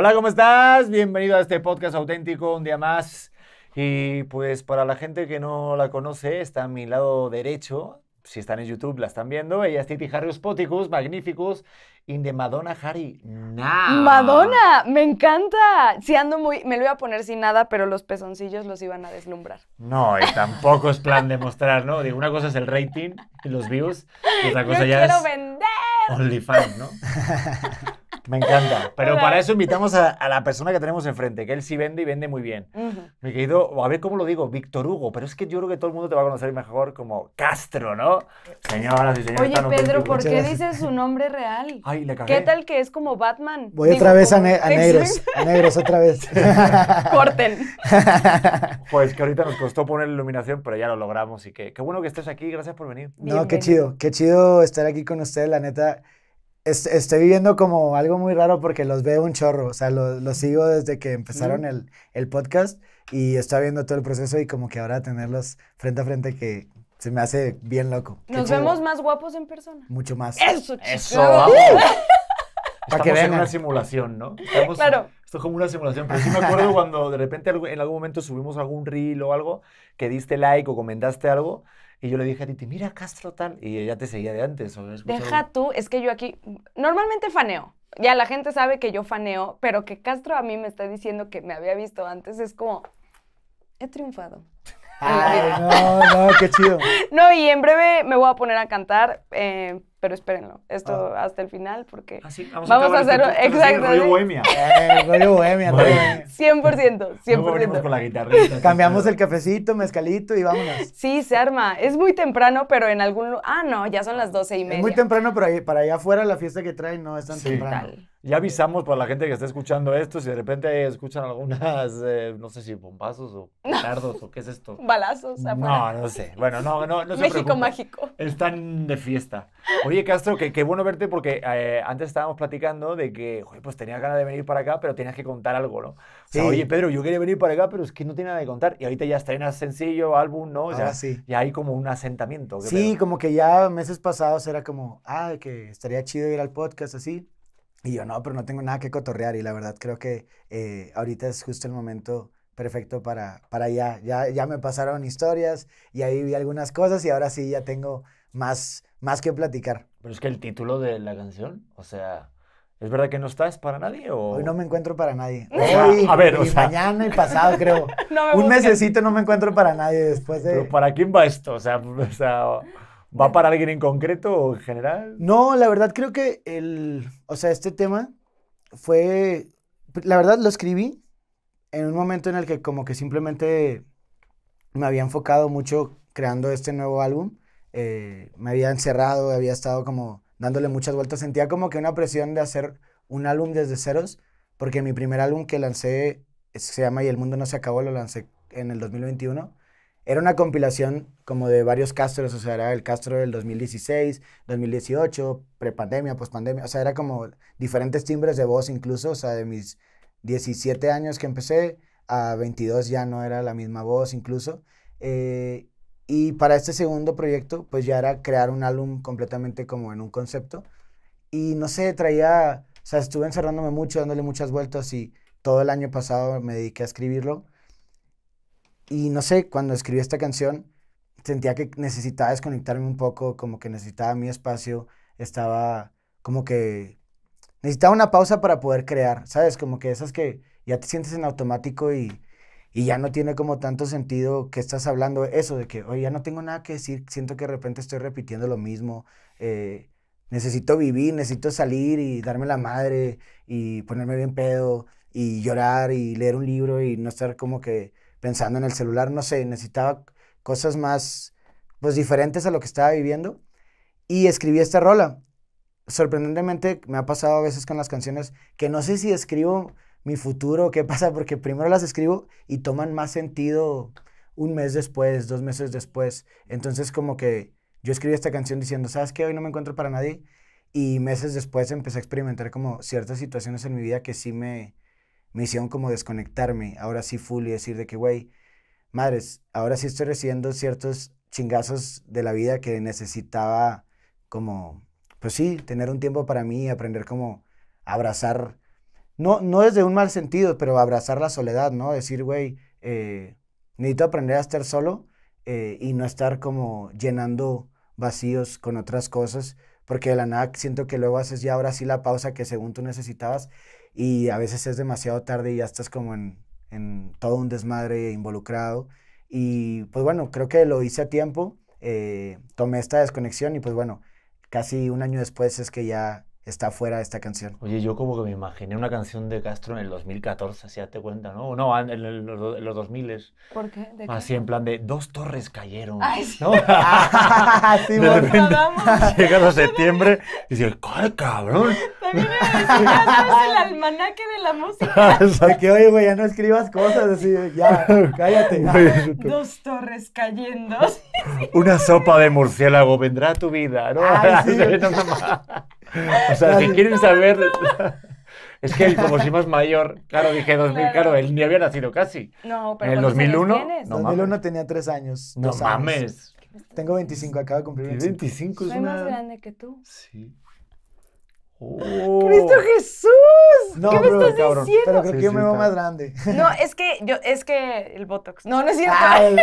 Hola, ¿cómo estás? Bienvenido a este podcast auténtico, un día más. Y pues para la gente que no la conoce, está a mi lado derecho. Si están en YouTube, la están viendo. Ella es Titi Harrius Poticus, magníficos, in de Madonna Harry. nada. Madonna, me encanta. Si ando muy, me lo iba a poner sin nada, pero los pezoncillos los iban a deslumbrar. No, y tampoco es plan de mostrar, ¿no? Digo, una cosa es el rating y los views, y otra cosa Yo quiero vender! OnlyFans, ¿no? Me encanta. Pero para eso invitamos a, la persona que tenemos enfrente, que él sí vende y vende muy bien. Mi querido, a ver cómo lo digo, Víctor Hugo, pero es que yo creo que todo el mundo te va a conocer mejor como Castro, ¿no? Señoras y señores. Oye, Pedro, ¿por qué dices su nombre real? Ay, le cagué. ¿Qué tal que es como Batman? Voy otra vez a, negros, a negros otra vez. Corten. pues que ahorita nos costó poner iluminación, pero ya lo logramos y que qué bueno que estés aquí, gracias por venir. No, qué chido, qué chido estar aquí con ustedes, la neta estoy viviendo como algo muy raro porque los veo un chorro, o sea, los lo sigo desde que empezaron mm. el, el, podcast y estoy viendo todo el proceso y como que ahora tenerlos frente a frente que se me hace bien loco. Nos vemos más guapos en persona. Mucho más. Eso, Eso, que vean una simulación, ¿no? claro. Esto es como una simulación, pero sí me acuerdo cuando de repente en algún momento subimos algún reel o algo que diste like o comentaste algo y yo le dije a Titi, mira Castro tal. Y ella te seguía de antes. Deja tú, es que yo aquí normalmente faneo. Ya la gente sabe que yo faneo, pero que Castro a mí me está diciendo que me había visto antes es como, he triunfado. no, no, qué chido. no, y en breve me voy a poner a cantar. Eh, pero espérenlo, esto ah. hasta el final porque ah, vamos, a, hacer exacto rollo bohemia. Eh, rollo bohemia, 100%, 100%. Cambiamos el cafecito, mezcalito y vámonos. Sí, se arma. Es muy temprano, pero en algún... Ah, no, ya son las doce y media. Es muy temprano, pero para allá afuera la fiesta que traen no es tan temprano. Ya avisamos para la gente que está escuchando esto, si de repente escuchan algunas, eh, no sé si bombazos o dardos o qué es esto. Balazos. Afuera. Ah, no, no sé. Bueno, no, no, no México mágico. Están de fiesta. Oye, Castro, qué bueno verte porque eh, antes estábamos platicando de que, joder, pues tenía ganas de venir para acá, pero tenías que contar algo, ¿no? sí. oye, Pedro, yo quería venir para acá, pero es que no tiene nada que contar. Y ahorita ya estrenas sencillo, álbum, ¿no? O ah, sí. Ya hay como un asentamiento. Sí, como que ya meses pasados era como, ah, que estaría chido ir al podcast así y yo, no, pero no tengo nada que cotorrear y la verdad creo que eh, ahorita es justo el momento perfecto para, para allá. Ya, ya me pasaron historias y ahí vi algunas cosas y ahora sí ya tengo más, más que platicar. Pero es que el título de la canción, o sea, ¿es verdad que no estás para nadie o...? Hoy no me encuentro para nadie. Hoy, a ver, o sea... mañana y pasado creo. Un mesecito no me encuentro para nadie después de... ¿Pero para quién va esto? O sea, o sea... ¿Va para alguien en concreto o en general? No, la verdad creo que el, o sea, este tema fue, la verdad lo escribí en un momento en el que como que simplemente me había enfocado mucho creando este nuevo álbum, eh, me había encerrado, había estado como dándole muchas vueltas, sentía como que una presión de hacer un álbum desde ceros, porque mi primer álbum que lancé se llama Y el mundo no se acabó, lo lancé en el 2021 era una compilación como de varios Castros, o sea, era el Castro del 2016, 2018, prepandemia, pospandemia, o sea, era como diferentes timbres de voz incluso, o sea, de mis 17 años que empecé a 22 ya no era la misma voz incluso. Eh, y para este segundo proyecto, pues ya era crear un álbum completamente como en un concepto. Y no sé, traía, o sea, estuve encerrándome mucho, dándole muchas vueltas y todo el año pasado me dediqué a escribirlo y no sé, cuando escribí esta canción, sentía que necesitaba desconectarme un poco, como que necesitaba mi espacio, estaba como que necesitaba una pausa para poder crear, ¿sabes? Como que esas que ya te sientes en automático y, ya no tiene como tanto sentido que estás hablando eso, de que, oye, ya no tengo nada que decir, siento que de repente estoy repitiendo lo mismo, eh, necesito vivir, necesito salir y darme la madre y ponerme bien pedo y llorar y leer un libro y no estar como que pensando en el celular, no sé, necesitaba cosas más, pues diferentes a lo que estaba viviendo. Y escribí esta rola. Sorprendentemente me ha pasado a veces con las canciones que no sé si escribo mi futuro, qué pasa, porque primero las escribo y toman más sentido un mes después, dos meses después. Entonces como que yo escribí esta canción diciendo, ¿sabes qué? Hoy no me encuentro para nadie. Y meses después empecé a experimentar como ciertas situaciones en mi vida que sí me, misión como desconectarme, ahora sí full y decir de que, güey, madres, ahora sí estoy recibiendo ciertos chingazos de la vida que necesitaba como, pues sí, tener un tiempo para mí, aprender como abrazar, no, no desde un mal sentido, pero abrazar la soledad, ¿no? Decir, güey, eh, necesito aprender a estar solo eh, y no estar como llenando vacíos con otras cosas, porque de la nada siento que luego haces ya ahora sí la pausa que según tú necesitabas y a veces es demasiado tarde y ya estás como en, todo un desmadre involucrado. Y pues bueno, creo que lo hice a tiempo, eh, tomé esta desconexión y pues bueno, casi un año después es que ya está fuera de esta canción. Oye, yo como que me imaginé una canción de Castro en el 2014, si te cuenta, ¿no? No, en, los, 2000 2000. ¿Por qué? Así en plan de dos torres cayeron. Ay, sí. ¿no? Ah, sí, de repente llega a septiembre y dices, ¿cuál cabrón? También es el almanaque de la música. que oye, güey, ya no escribas cosas así, ya, cállate. dos torres cayendo. una sopa de murciélago vendrá a tu vida, ¿no? Ay, sí. O sea, si quieren saber... Es que él, como si más mayor, claro, dije 2000, claro, claro él ni había nacido casi. No, pero ¿En el 2001? En No 2001 tenía 3 años. No mames. Tengo 25, acabo de cumplir 25. 25 es Soy una... más grande que tú. Sí. Oh. ¡Cristo Jesús! ¿Qué me estás diciendo? Pero creo que yo me veo más grande. No, es que yo, es que el Botox. No, no es cierto. es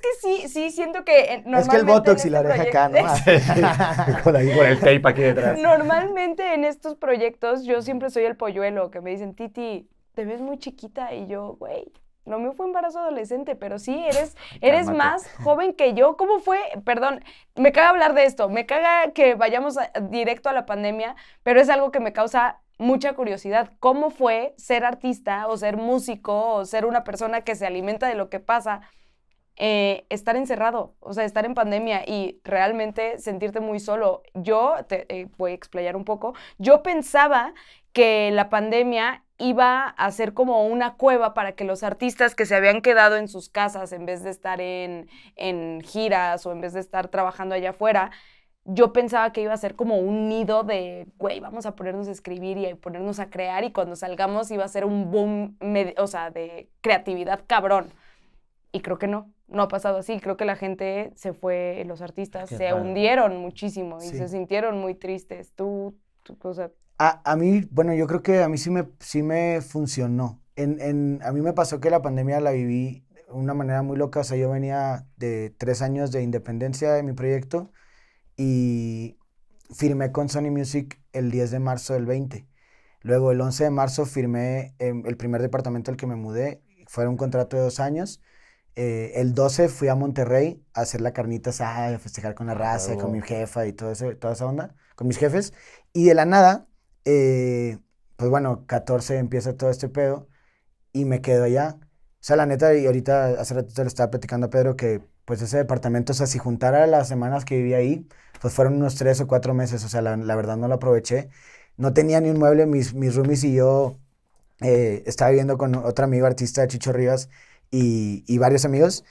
que sí, sí, siento que normalmente eh, Es que el Botox y la este oreja acá, ¿no? con el tape aquí detrás. Normalmente en estos proyectos yo siempre soy el polluelo que me dicen, Titi, te ves muy chiquita. Y yo, güey, no me fue embarazo adolescente, pero sí, eres, eres más joven que yo. ¿Cómo fue? Perdón, me caga hablar de esto, me caga que vayamos directo a la pandemia, pero es algo que me causa mucha curiosidad. ¿Cómo fue ser artista o ser músico o ser una persona que se alimenta de lo que pasa? Eh, estar encerrado, o sea, estar en pandemia y realmente sentirte muy solo. Yo, te eh, voy a explayar un poco, yo pensaba que la pandemia iba a ser como una cueva para que los artistas que se habían quedado en sus casas en vez de estar en, giras o en vez de estar trabajando allá afuera, yo pensaba que iba a ser como un nido de, güey, vamos a ponernos a escribir y a ponernos a crear y cuando salgamos iba a ser un boom, o sea, de creatividad cabrón. Y creo que no, no ha pasado así. Creo que la gente se fue, los artistas se hundieron muchísimo y se sintieron muy tristes. Tú, tú o sea, a, mí, bueno, yo creo que a mí sí me, sí me funcionó. En, en, a mí me pasó que la pandemia la viví de una manera muy loca. O sea, yo venía de tres años de independencia de mi proyecto y firmé con Sony Music el 10 de marzo del 20. Luego, el 11 de marzo firmé em, el primer departamento al que me mudé. Fue un contrato de dos años. Eh, el 12 fui a Monterrey a hacer la carnita asada, a festejar con la ah, raza, con mi jefa y todo toda esa onda, con mis jefes. Y de la nada, eh, pues bueno, 14 empieza todo este pedo y me quedo allá. O sea, la neta, y ahorita hace ratito le estaba platicando a Pedro que pues ese departamento, o sea, si juntara las semanas que viví ahí, pues fueron unos tres o cuatro meses, o sea, la, verdad no lo aproveché. No tenía ni un mueble, mis, mis roomies y yo eh, estaba viviendo con otro amigo artista, Chicho Rivas, y, y varios amigos,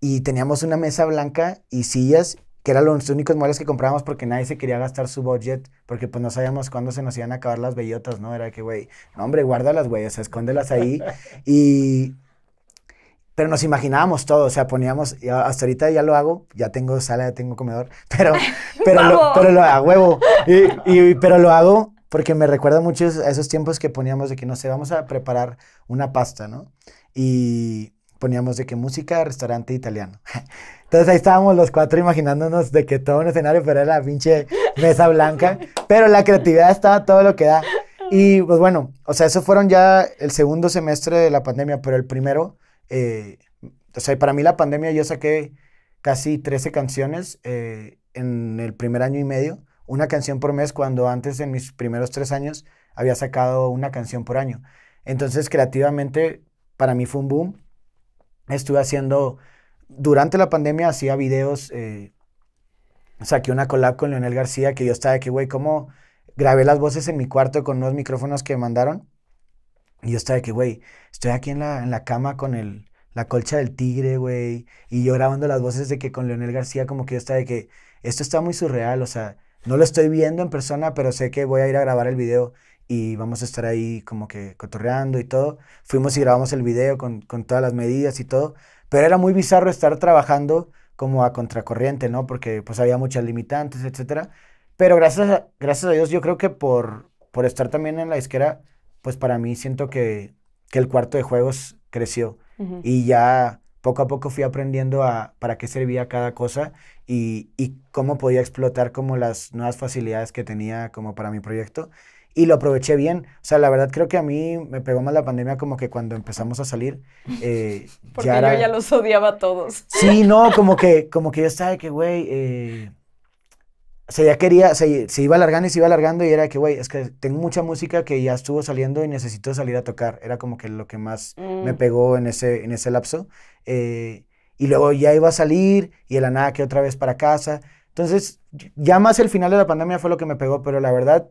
y teníamos una mesa blanca y sillas que eran los únicos muebles que comprábamos porque nadie se quería gastar su budget, porque pues no sabíamos cuándo se nos iban a acabar las bellotas, ¿no? Era que, güey, no, hombre, guárdalas, güey, o sea, escóndelas ahí. Y... Pero nos imaginábamos todo, o sea, poníamos, hasta ahorita ya lo hago, ya tengo sala, ya tengo comedor, pero, pero, lo, pero huevo, y, pero lo hago porque me recuerda mucho a esos tiempos que poníamos de que, no sé, vamos a preparar una pasta, ¿no? Y poníamos de que música, restaurante italiano. Entonces ahí estábamos los cuatro imaginándonos de que todo un escenario, fuera la pinche mesa blanca. Pero la creatividad estaba todo lo que da. Y pues bueno, o sea, eso fueron ya el segundo semestre de la pandemia, pero el primero, eh, o sea, para mí la pandemia yo saqué casi 13 canciones eh, en el primer año y medio, una canción por mes, cuando antes en mis primeros tres años había sacado una canción por año. Entonces creativamente para mí fue un boom. Estuve haciendo durante la pandemia hacía videos, eh, saqué una collab con Leonel García que yo estaba de que, güey, ¿cómo grabé las voces en mi cuarto con unos micrófonos que me mandaron? Y yo estaba de que, güey, estoy aquí en la, cama con el, la colcha del tigre, güey, y yo grabando las voces de que con Leonel García como que yo estaba de que, esto está muy surreal, o sea, no lo estoy viendo en persona, pero sé que voy a ir a grabar el video y vamos a estar ahí como que cotorreando y todo. Fuimos y grabamos el video con, con todas las medidas y todo, pero era muy bizarro estar trabajando como a contracorriente, ¿no? Porque pues había muchas limitantes, etcétera. Pero gracias a, gracias a Dios, yo creo que por, por estar también en la disquera, pues para mí siento que, el cuarto de juegos creció. Y ya poco a poco fui aprendiendo a para qué servía cada cosa y, y cómo podía explotar como las nuevas facilidades que tenía como para mi proyecto y lo aproveché bien. O sea, la verdad creo que a mí me pegó más la pandemia como que cuando empezamos a salir. Eh, Porque ya yo ya los odiaba a todos. Sí, no, como que, como que yo estaba de que, güey, o eh, sea, ya quería, se, se, iba alargando y se iba alargando y era que, güey, es que tengo mucha música que ya estuvo saliendo y necesito salir a tocar. Era como que lo que más me mm. pegó en ese, en ese lapso. Eh, y luego ya iba a salir y el la nada que otra vez para casa. Entonces, ya más el final de la pandemia fue lo que me pegó, pero la verdad,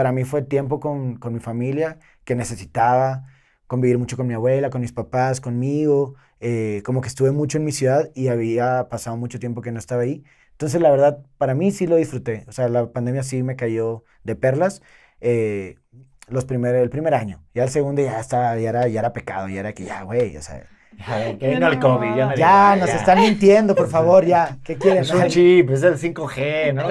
para mí fue tiempo con, con mi familia que necesitaba, convivir mucho con mi abuela, con mis papás, conmigo, eh, como que estuve mucho en mi ciudad y había pasado mucho tiempo que no estaba ahí. Entonces, la verdad, para mí sí lo disfruté. O sea, la pandemia sí me cayó de perlas. Eh, los primer, el primer año. Y al segundo ya estaba, ya era, ya era pecado, ya era que ya, güey, o sea, que el COVID, ya, ya nos están mintiendo, por favor, ya. ¿Qué quieren Es un chip, es el 5G, ¿no?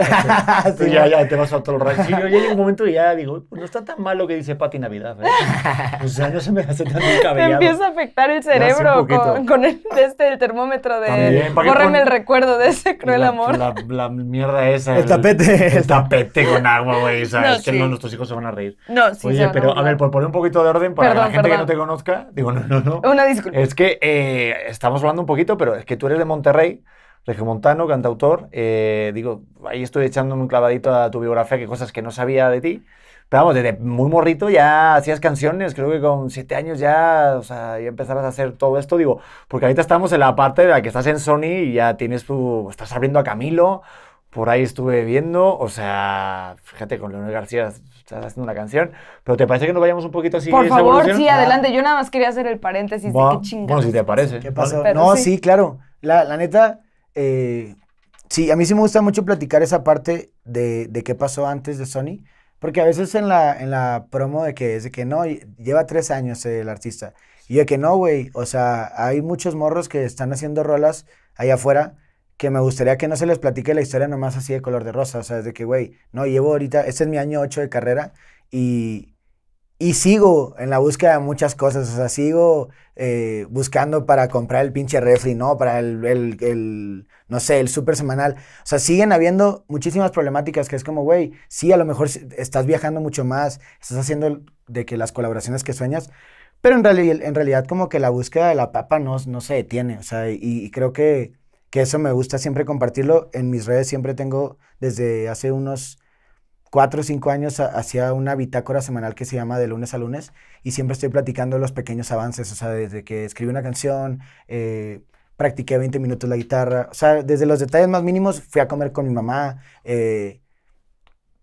Este, tú ya, ya te vas a otro ranchillo. Ya llega un momento y ya digo, pues, no está tan mal lo que dice Pati Navidad. ¿eh? O sea, no se me hace tan descabellado. te empieza a afectar el cerebro con, este, el termómetro de. También, el recuerdo de ese cruel amor. La, mierda esa. El, tapete. El tapete con agua, güey. Sabes es que no, nuestros hijos se van a reír. No, sí. Oye, pero a ver, por poner un poquito de orden para la gente que no te conozca, digo, no, no, no. Una disculpa. Es que eh, estamos hablando un poquito, pero es que tú eres de Monterrey, regiomontano, cantautor. Eh, digo, ahí estoy echándome un clavadito a tu biografía, que cosas que no sabía de ti. Pero vamos, desde muy morrito ya hacías canciones, creo que con siete años ya, o sea, ya empezabas a hacer todo esto, digo, porque ahorita estamos en la parte de la que estás en Sony y ya tienes tu, estás abriendo a Camilo, por ahí estuve viendo, o sea, fíjate, con Leonel García estás haciendo una canción, pero ¿te parece que nos vayamos un poquito así? Por favor, sí, adelante. Yo nada más quería hacer el paréntesis de qué chingados. Bueno, si te parece. ¿Qué pasó? no, sí. claro. La, la neta, eh, sí, a mí sí me gusta mucho platicar esa parte de, de qué pasó antes de Sony, porque a veces en la, en la promo de que es de que no, lleva tres años eh, el artista. Y de que no, güey, o sea, hay muchos morros que están haciendo rolas allá afuera que me gustaría que no se les platique la historia nomás así de color de rosa. O sea, es de que, güey, no, llevo ahorita, este es mi año 8 de carrera y, y sigo en la búsqueda de muchas cosas. O sea, sigo eh, buscando para comprar el pinche refri, ¿no? Para el, el, el, no sé, el super semanal. O sea, siguen habiendo muchísimas problemáticas que es como, güey, sí, a lo mejor estás viajando mucho más, estás haciendo de que las colaboraciones que sueñas, pero en, realidad, en realidad como que la búsqueda de la papa no, no se detiene. O sea, y creo que que eso me gusta siempre compartirlo. En mis redes siempre tengo, desde hace unos cuatro o cinco años, hacía una bitácora semanal que se llama de lunes a lunes y siempre estoy platicando los pequeños avances, o sea, desde que escribí una canción, eh, practiqué 20 minutos la guitarra, o sea, desde los detalles más mínimos fui a comer con mi mamá. Eh,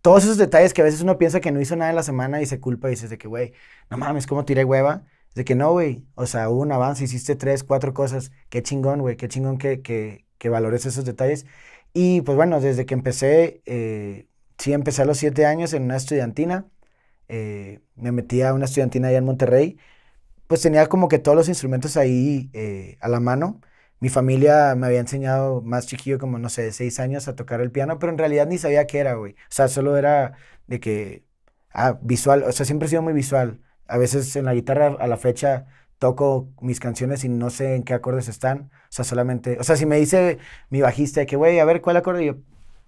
todos esos detalles que a veces uno piensa que no hizo nada en la semana y se culpa y dices de que, güey, no mames, ¿cómo tiré hueva? De que no, güey, o sea, hubo un avance, hiciste tres, cuatro cosas, qué chingón, güey, qué chingón que, que, que valores esos detalles. Y pues bueno, desde que empecé, eh, sí, empecé a los siete años en una estudiantina, eh, me metí a una estudiantina allá en Monterrey, pues tenía como que todos los instrumentos ahí eh, a la mano. Mi familia me había enseñado más chiquillo, como no sé, de seis años a tocar el piano, pero en realidad ni sabía qué era, güey. O sea, solo era de que, ah, visual, o sea, siempre he sido muy visual. A veces en la guitarra a la fecha toco mis canciones y no sé en qué acordes están. O sea, solamente, o sea, si me dice mi bajista que, güey, a ver cuál acorde, yo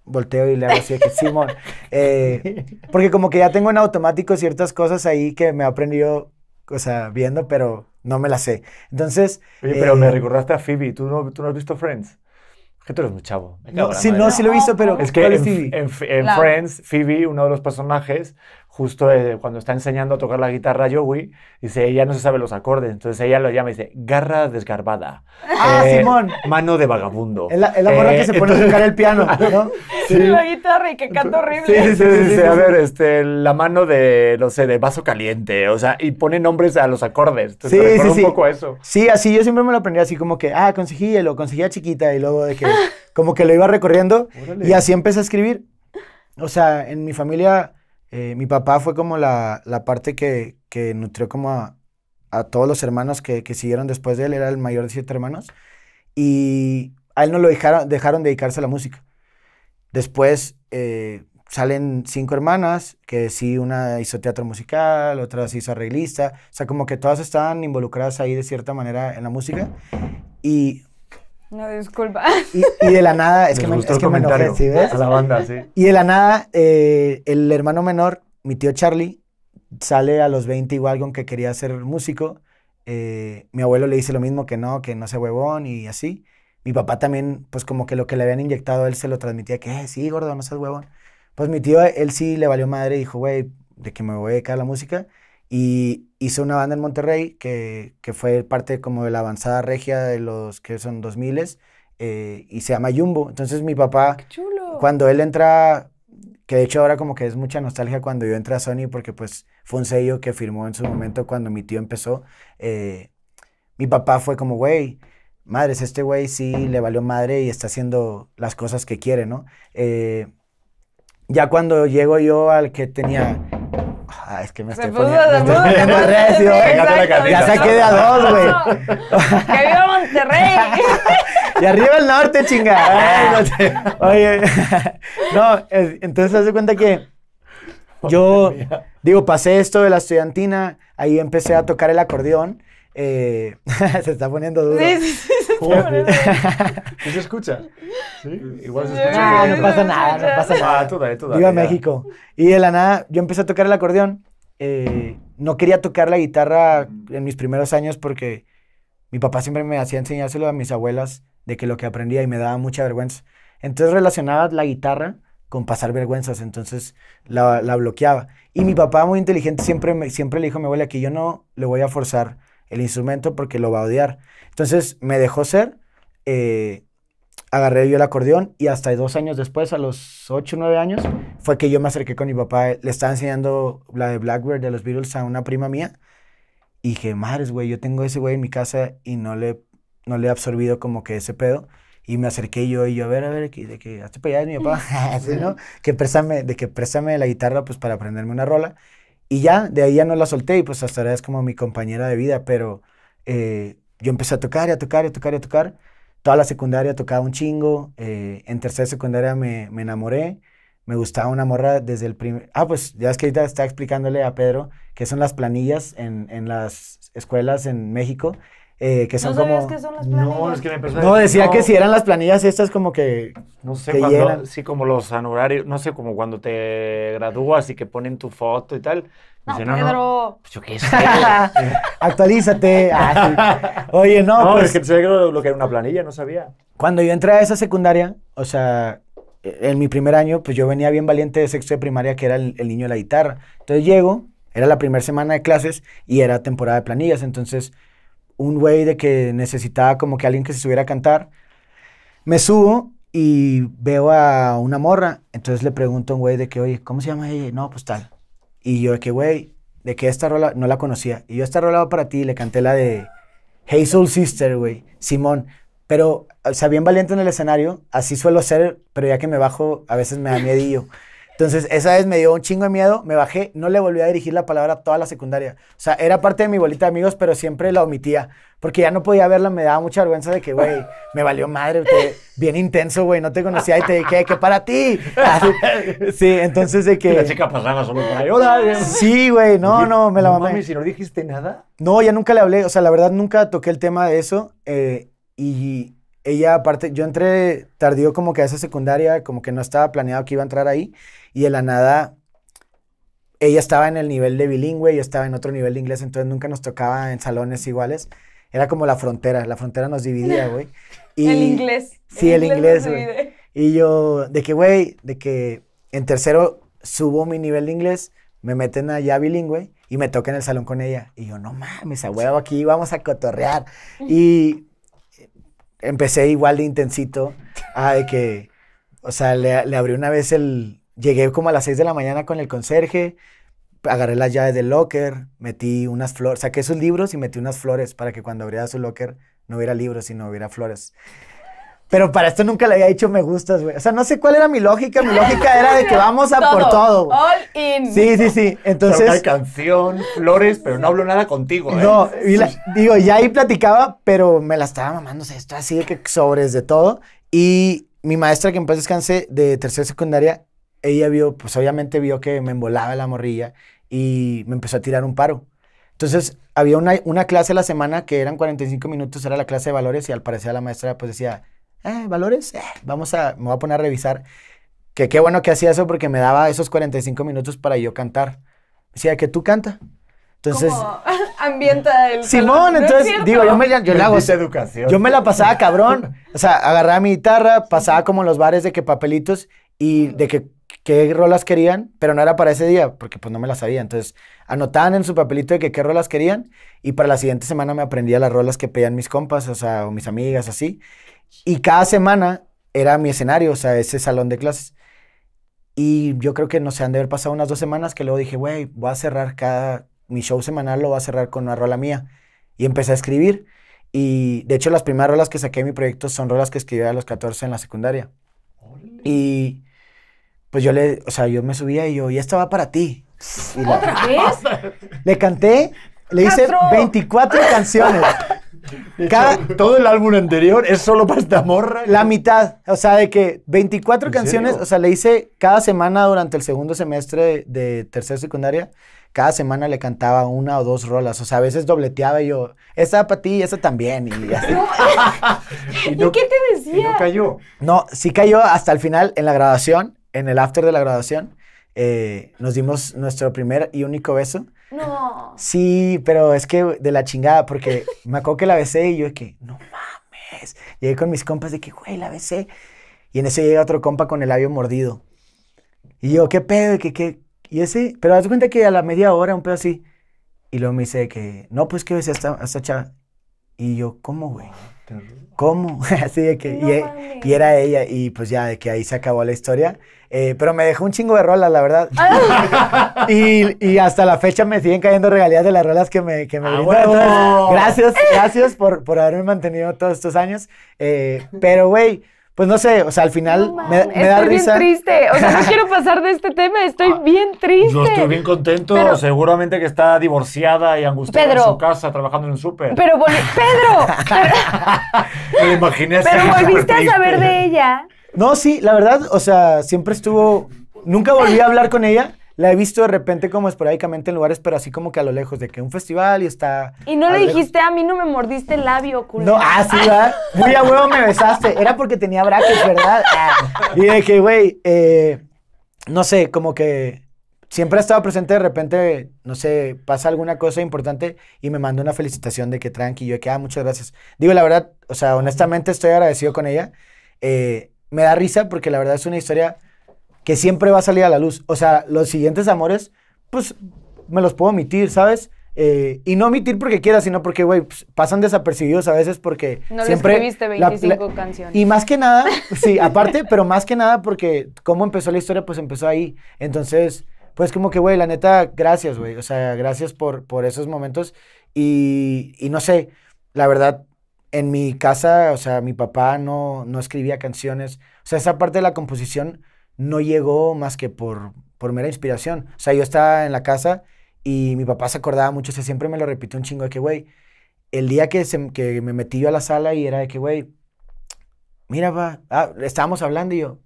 volteo y le hago así que, Simón. Eh, porque como que ya tengo en automático ciertas cosas ahí que me he aprendido, o sea, viendo, pero no me las sé. Entonces. Oye, pero me eh, recordaste a Phoebe, ¿tú no, tú no has visto Friends? Que tú eres muy chavo. no, sí, lo he visto, pero. Es que en Friends, Phoebe, uno de los personajes, justo cuando está enseñando a tocar la guitarra a Joey, dice, ella no se sabe los acordes, entonces ella lo llama y dice, garra desgarbada. Ah, eh, Simón. Mano de vagabundo. el la, que eh, se pone a tocar el piano, la guitarra y que canta horrible. Sí, sí, sí, a ver, este, la mano de, no sé, de vaso caliente, o sea, y pone nombres a los acordes. Sí, sí, sí, un poco a eso. Sí, así, yo siempre me lo aprendí así como que, ah, conseguí lo conseguí a chiquita y luego de como que lo iba recorriendo y así empecé a escribir. O sea, en mi familia eh, mi papá fue como la, parte que, nutrió como a, todos los hermanos que, siguieron después de él, era el mayor de siete hermanos, y a él no lo dejaron, dejaron dedicarse a la música. Después eh, salen cinco hermanas, que sí, una hizo teatro musical, otra se hizo arreglista, o sea, como que todas estaban involucradas ahí de cierta manera en la música, y no, disculpa. Y, de la nada, es que, me, es que me A la banda, sí. Y de la nada, eh, el hermano menor, mi tío Charlie, sale a los 20 igual con que quería ser músico. Eh, mi abuelo le dice lo mismo, que no, que no sea huevón y así. Mi papá también, pues como que lo que le habían inyectado a él se lo transmitía, que eh, sí, gordo, no seas huevón. Pues mi tío, él sí le valió madre, y dijo, güey, de que me voy a dedicar a la música. Y hice una banda en Monterrey que, fue parte como de la avanzada regia de los que son 2000 eh, y se llama Jumbo. Entonces mi ah, papá, cuando él entra, que de hecho ahora como que es mucha nostalgia cuando yo entré a Sony porque pues fue un sello que firmó en su momento cuando mi tío empezó. Eh, mi papá fue como, güey, madres, este güey sí le valió madre y está haciendo las cosas que quiere, ¿no? Eh, ya cuando llego yo al que tenía Ah, es que me estoy poniendo, se me ya saqué de a dos, güey. ¡Que viva Monterrey! y arriba el norte, chinga ah. Oye, no, entonces se hace cuenta que yo, digo, pasé esto de la estudiantina, ahí empecé a tocar el acordeón eh, se está poniendo duro. Sí, se, escucha? ¿Sí? Igual se escucha. Ah, no, no pasa nada, no pasa ah, nada. México. Y de la nada, yo empecé a tocar el acordeón. Eh, no quería tocar la guitarra en mis primeros años porque mi papá siempre me hacía enseñárselo a mis abuelas de que lo que aprendía y me daba mucha vergüenza. Entonces relacionaba la guitarra con pasar vergüenzas, entonces la, bloqueaba. Y mi papá, muy inteligente, siempre, siempre le dijo a mi abuela que yo no le voy a forzar el instrumento porque lo va a odiar. Entonces me dejó ser, eh, agarré yo el acordeón y hasta dos años después, a los 8 o 9 años, fue que yo me acerqué con mi papá, le estaba enseñando la de Blackbird de los Beatles a una prima mía y dije, madres, güey, yo tengo ese güey en mi casa y no le, no le he absorbido como que ese pedo. Y me acerqué yo y yo, a ver, a ver, de que hasta para allá es mi papá, ¿no? Que préstame, de que préstame la guitarra pues para aprenderme una rola. Y ya, de ahí ya no la solté y pues hasta ahora es como mi compañera de vida, pero eh, yo empecé a tocar y a tocar y a tocar y a tocar. Toda la secundaria tocaba un chingo, eh, en tercera secundaria me, enamoré, me gustaba una morra desde el primer... Ah, pues ya es que ahorita está explicándole a Pedro qué son las planillas en, en las escuelas en México eh, son ¿No como. Que son las no, No, decía que si eran las planillas estas como que. No sé, sí, como los anuarios no sé, como cuando te gradúas y que ponen tu foto y tal. No, Pedro. Pues, yo qué sé. Actualízate. Ah, Oye, no. pues, es que sé lo que era una planilla, no sabía. Cuando yo entré a esa secundaria, o sea, en mi primer año, pues yo venía bien valiente de sexto de primaria, que era el niño de la guitarra. Entonces llego, era la primera semana de clases y era temporada de planillas. Entonces un güey de que necesitaba como que alguien que se subiera a cantar. Me subo y veo a una morra. Entonces le pregunto a un güey de que, oye, ¿cómo se llama ella? No, pues tal. Y yo de que, güey, de que esta rola no la conocía. Y yo esta rola para ti. le canté la de Hazel Sister, güey. Simón. Pero, o sea, bien valiente en el escenario. Así suelo ser, pero ya que me bajo, a veces me da miedillo. Entonces, esa vez me dio un chingo de miedo, me bajé, no le volví a dirigir la palabra a toda la secundaria. O sea, era parte de mi bolita de amigos, pero siempre la omitía, porque ya no podía verla, me daba mucha vergüenza de que, güey, me valió madre, bien intenso, güey, no te conocía y te dije, ¿qué para ti. sí, entonces de que... La chica pasada, solo Sí, güey, no, no, me la mamé. Mami, si no dijiste nada. No, ya nunca le hablé, o sea, la verdad nunca toqué el tema de eso, eh, y ella aparte, yo entré tardío como que a esa secundaria, como que no estaba planeado que iba a entrar ahí, y de la nada, ella estaba en el nivel de bilingüe, yo estaba en otro nivel de inglés, entonces nunca nos tocaba en salones iguales. Era como la frontera, la frontera nos dividía, güey. Y, el inglés. Sí, el, inglés, Y yo, de que, güey, de que en tercero subo mi nivel de inglés, me meten allá bilingüe y me toca en el salón con ella. Y yo, no mames, a huevo, aquí vamos a cotorrear. Y empecé igual de intensito. Ah, de que, o sea, le, abrí una vez el... Llegué como a las 6 de la mañana con el conserje, agarré las llaves del locker, metí unas flores, saqué sus libros y metí unas flores para que cuando abriera su locker no hubiera libros, sino hubiera flores. Pero para esto nunca le había dicho me gustas, güey. O sea, no sé cuál era mi lógica. Mi lógica era de que vamos a por todo, All in. Sí, sí, sí. Entonces. Hay canción, flores, pero no hablo nada contigo, ¿eh? No, digo, ya ahí platicaba, pero me la estaba mamando. O sea, esto así de que sobres de todo. Y mi maestra, que en paz descanse, de tercera secundaria, ella vio, pues obviamente vio que me embolaba la morrilla y me empezó a tirar un paro. Entonces, había una, una clase a la semana que eran 45 minutos, era la clase de valores, y al parecer la maestra, pues decía eh, valores, eh, vamos a, me voy a poner a revisar. Que qué bueno que hacía eso porque me daba esos 45 minutos para yo cantar. Decía que tú canta. Entonces. Como ambienta el. Simón, entonces, digo, yo me la hago, educación. Yo me la pasaba cabrón. O sea, agarraba mi guitarra, pasaba como los bares de que papelitos y de que qué rolas querían, pero no era para ese día, porque pues no me las sabía. Entonces, anotaban en su papelito de que qué rolas querían y para la siguiente semana me aprendía las rolas que pedían mis compas, o sea, o mis amigas, así. Y cada semana era mi escenario, o sea, ese salón de clases. Y yo creo que, no se han de haber pasado unas dos semanas que luego dije, güey, voy a cerrar cada, mi show semanal lo voy a cerrar con una rola mía. Y empecé a escribir. Y de hecho las primeras rolas que saqué de mi proyecto son rolas que escribí a los 14 en la secundaria. Y pues yo le, o sea, yo me subía y yo, y esta va para ti. ¿Otra vez? Le canté, le hice 24 canciones. Cada, todo el álbum anterior es solo para esta morra. La mitad, o sea, de que 24 canciones, o sea, le hice cada semana durante el segundo semestre de, tercer secundaria, cada semana le cantaba una o dos rolas, o sea, a veces dobleteaba y yo, esta para ti y esta también. Y, qué te decía? no cayó. No, sí cayó hasta el final en la grabación, en el after de la grabación eh, nos dimos nuestro primer y único beso. No. Sí, pero es que de la chingada, porque me acuerdo que la besé y yo es que, no mames. Llegué con mis compas de que, güey, la besé. Y en ese llega otro compa con el labio mordido. Y yo, ¿qué pedo? ¿Y, qué, qué? y ese, pero haz cuenta que a la media hora, un pedo así. Y luego me dice que, no, pues que besé a esta, chava. Y yo, ¿cómo, güey? ¿Cómo? así de que, e, y, era ella. Y pues ya, de que ahí se acabó la historia. Eh, pero me dejó un chingo de rolas, la verdad. y, hasta la fecha me siguen cayendo regalías de las rolas que me, que me ah, Gracias, gracias por, haberme mantenido todos estos años. Eh, pero, güey pues no sé, o sea, al final me, da risa. Estoy bien triste, o sea, no quiero pasar de este tema, estoy ah. bien triste. yo estoy bien contento, seguramente que está divorciada y angustiada en su casa trabajando en un súper. Pero, bueno. Pedro, me imaginé Pero volviste a saber de ella. No, sí, la verdad, o sea, siempre estuvo. Nunca volví a hablar con ella. La he visto de repente como esporádicamente en lugares, pero así como que a lo lejos, de que un festival y está... Y no le dijiste, a mí no me mordiste el labio, culo. No, ah, sí, ¿verdad? Muy a huevo me besaste. Era porque tenía brazos ¿verdad? Y de que, güey, eh, no sé, como que siempre ha estado presente, de repente, no sé, pasa alguna cosa importante y me mandó una felicitación de que tranqui, yo que, ah, muchas gracias. Digo, la verdad, o sea, honestamente estoy agradecido con ella. Eh, me da risa porque la verdad es una historia que siempre va a salir a la luz. O sea, los siguientes amores, pues me los puedo omitir, ¿sabes? Eh, y no omitir porque quiera, sino porque, güey, pues, pasan desapercibidos a veces porque no siempre... No escribiste 25 canciones. Y más que nada, sí, aparte, pero más que nada porque cómo empezó la historia, pues empezó ahí. Entonces, pues como que, güey, la neta, gracias, güey. O sea, gracias por, por esos momentos. Y, y no sé, la verdad, en mi casa, o sea, mi papá no, no escribía canciones. O sea, esa parte de la composición no llegó más que por, por mera inspiración. O sea, yo estaba en la casa y mi papá se acordaba mucho, o sea, siempre me lo repitió un chingo de que, güey, el día que, que me metí yo a la sala y era de que, güey, mira, va, ah, estábamos hablando y yo,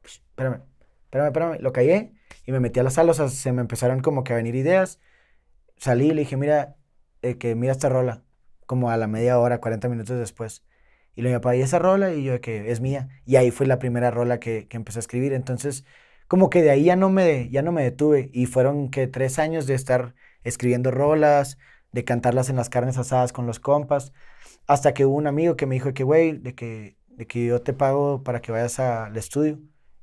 pues, espérame, espérame, espérame, lo callé y me metí a la sala, o sea, se me empezaron como que a venir ideas, salí y le dije, mira, eh, que mira esta rola, como a la media hora, 40 minutos después. Y lo mi papá, ¿y esa rola? Y yo, que es mía. Y ahí fue la primera rola que, empecé a escribir. Entonces, como que de ahí ya no me, ya no me detuve. Y fueron que tres años de estar escribiendo rolas, de cantarlas en las carnes asadas con los compas. Hasta que hubo un amigo que me dijo que, güey, de que, de que yo te pago para que vayas al estudio.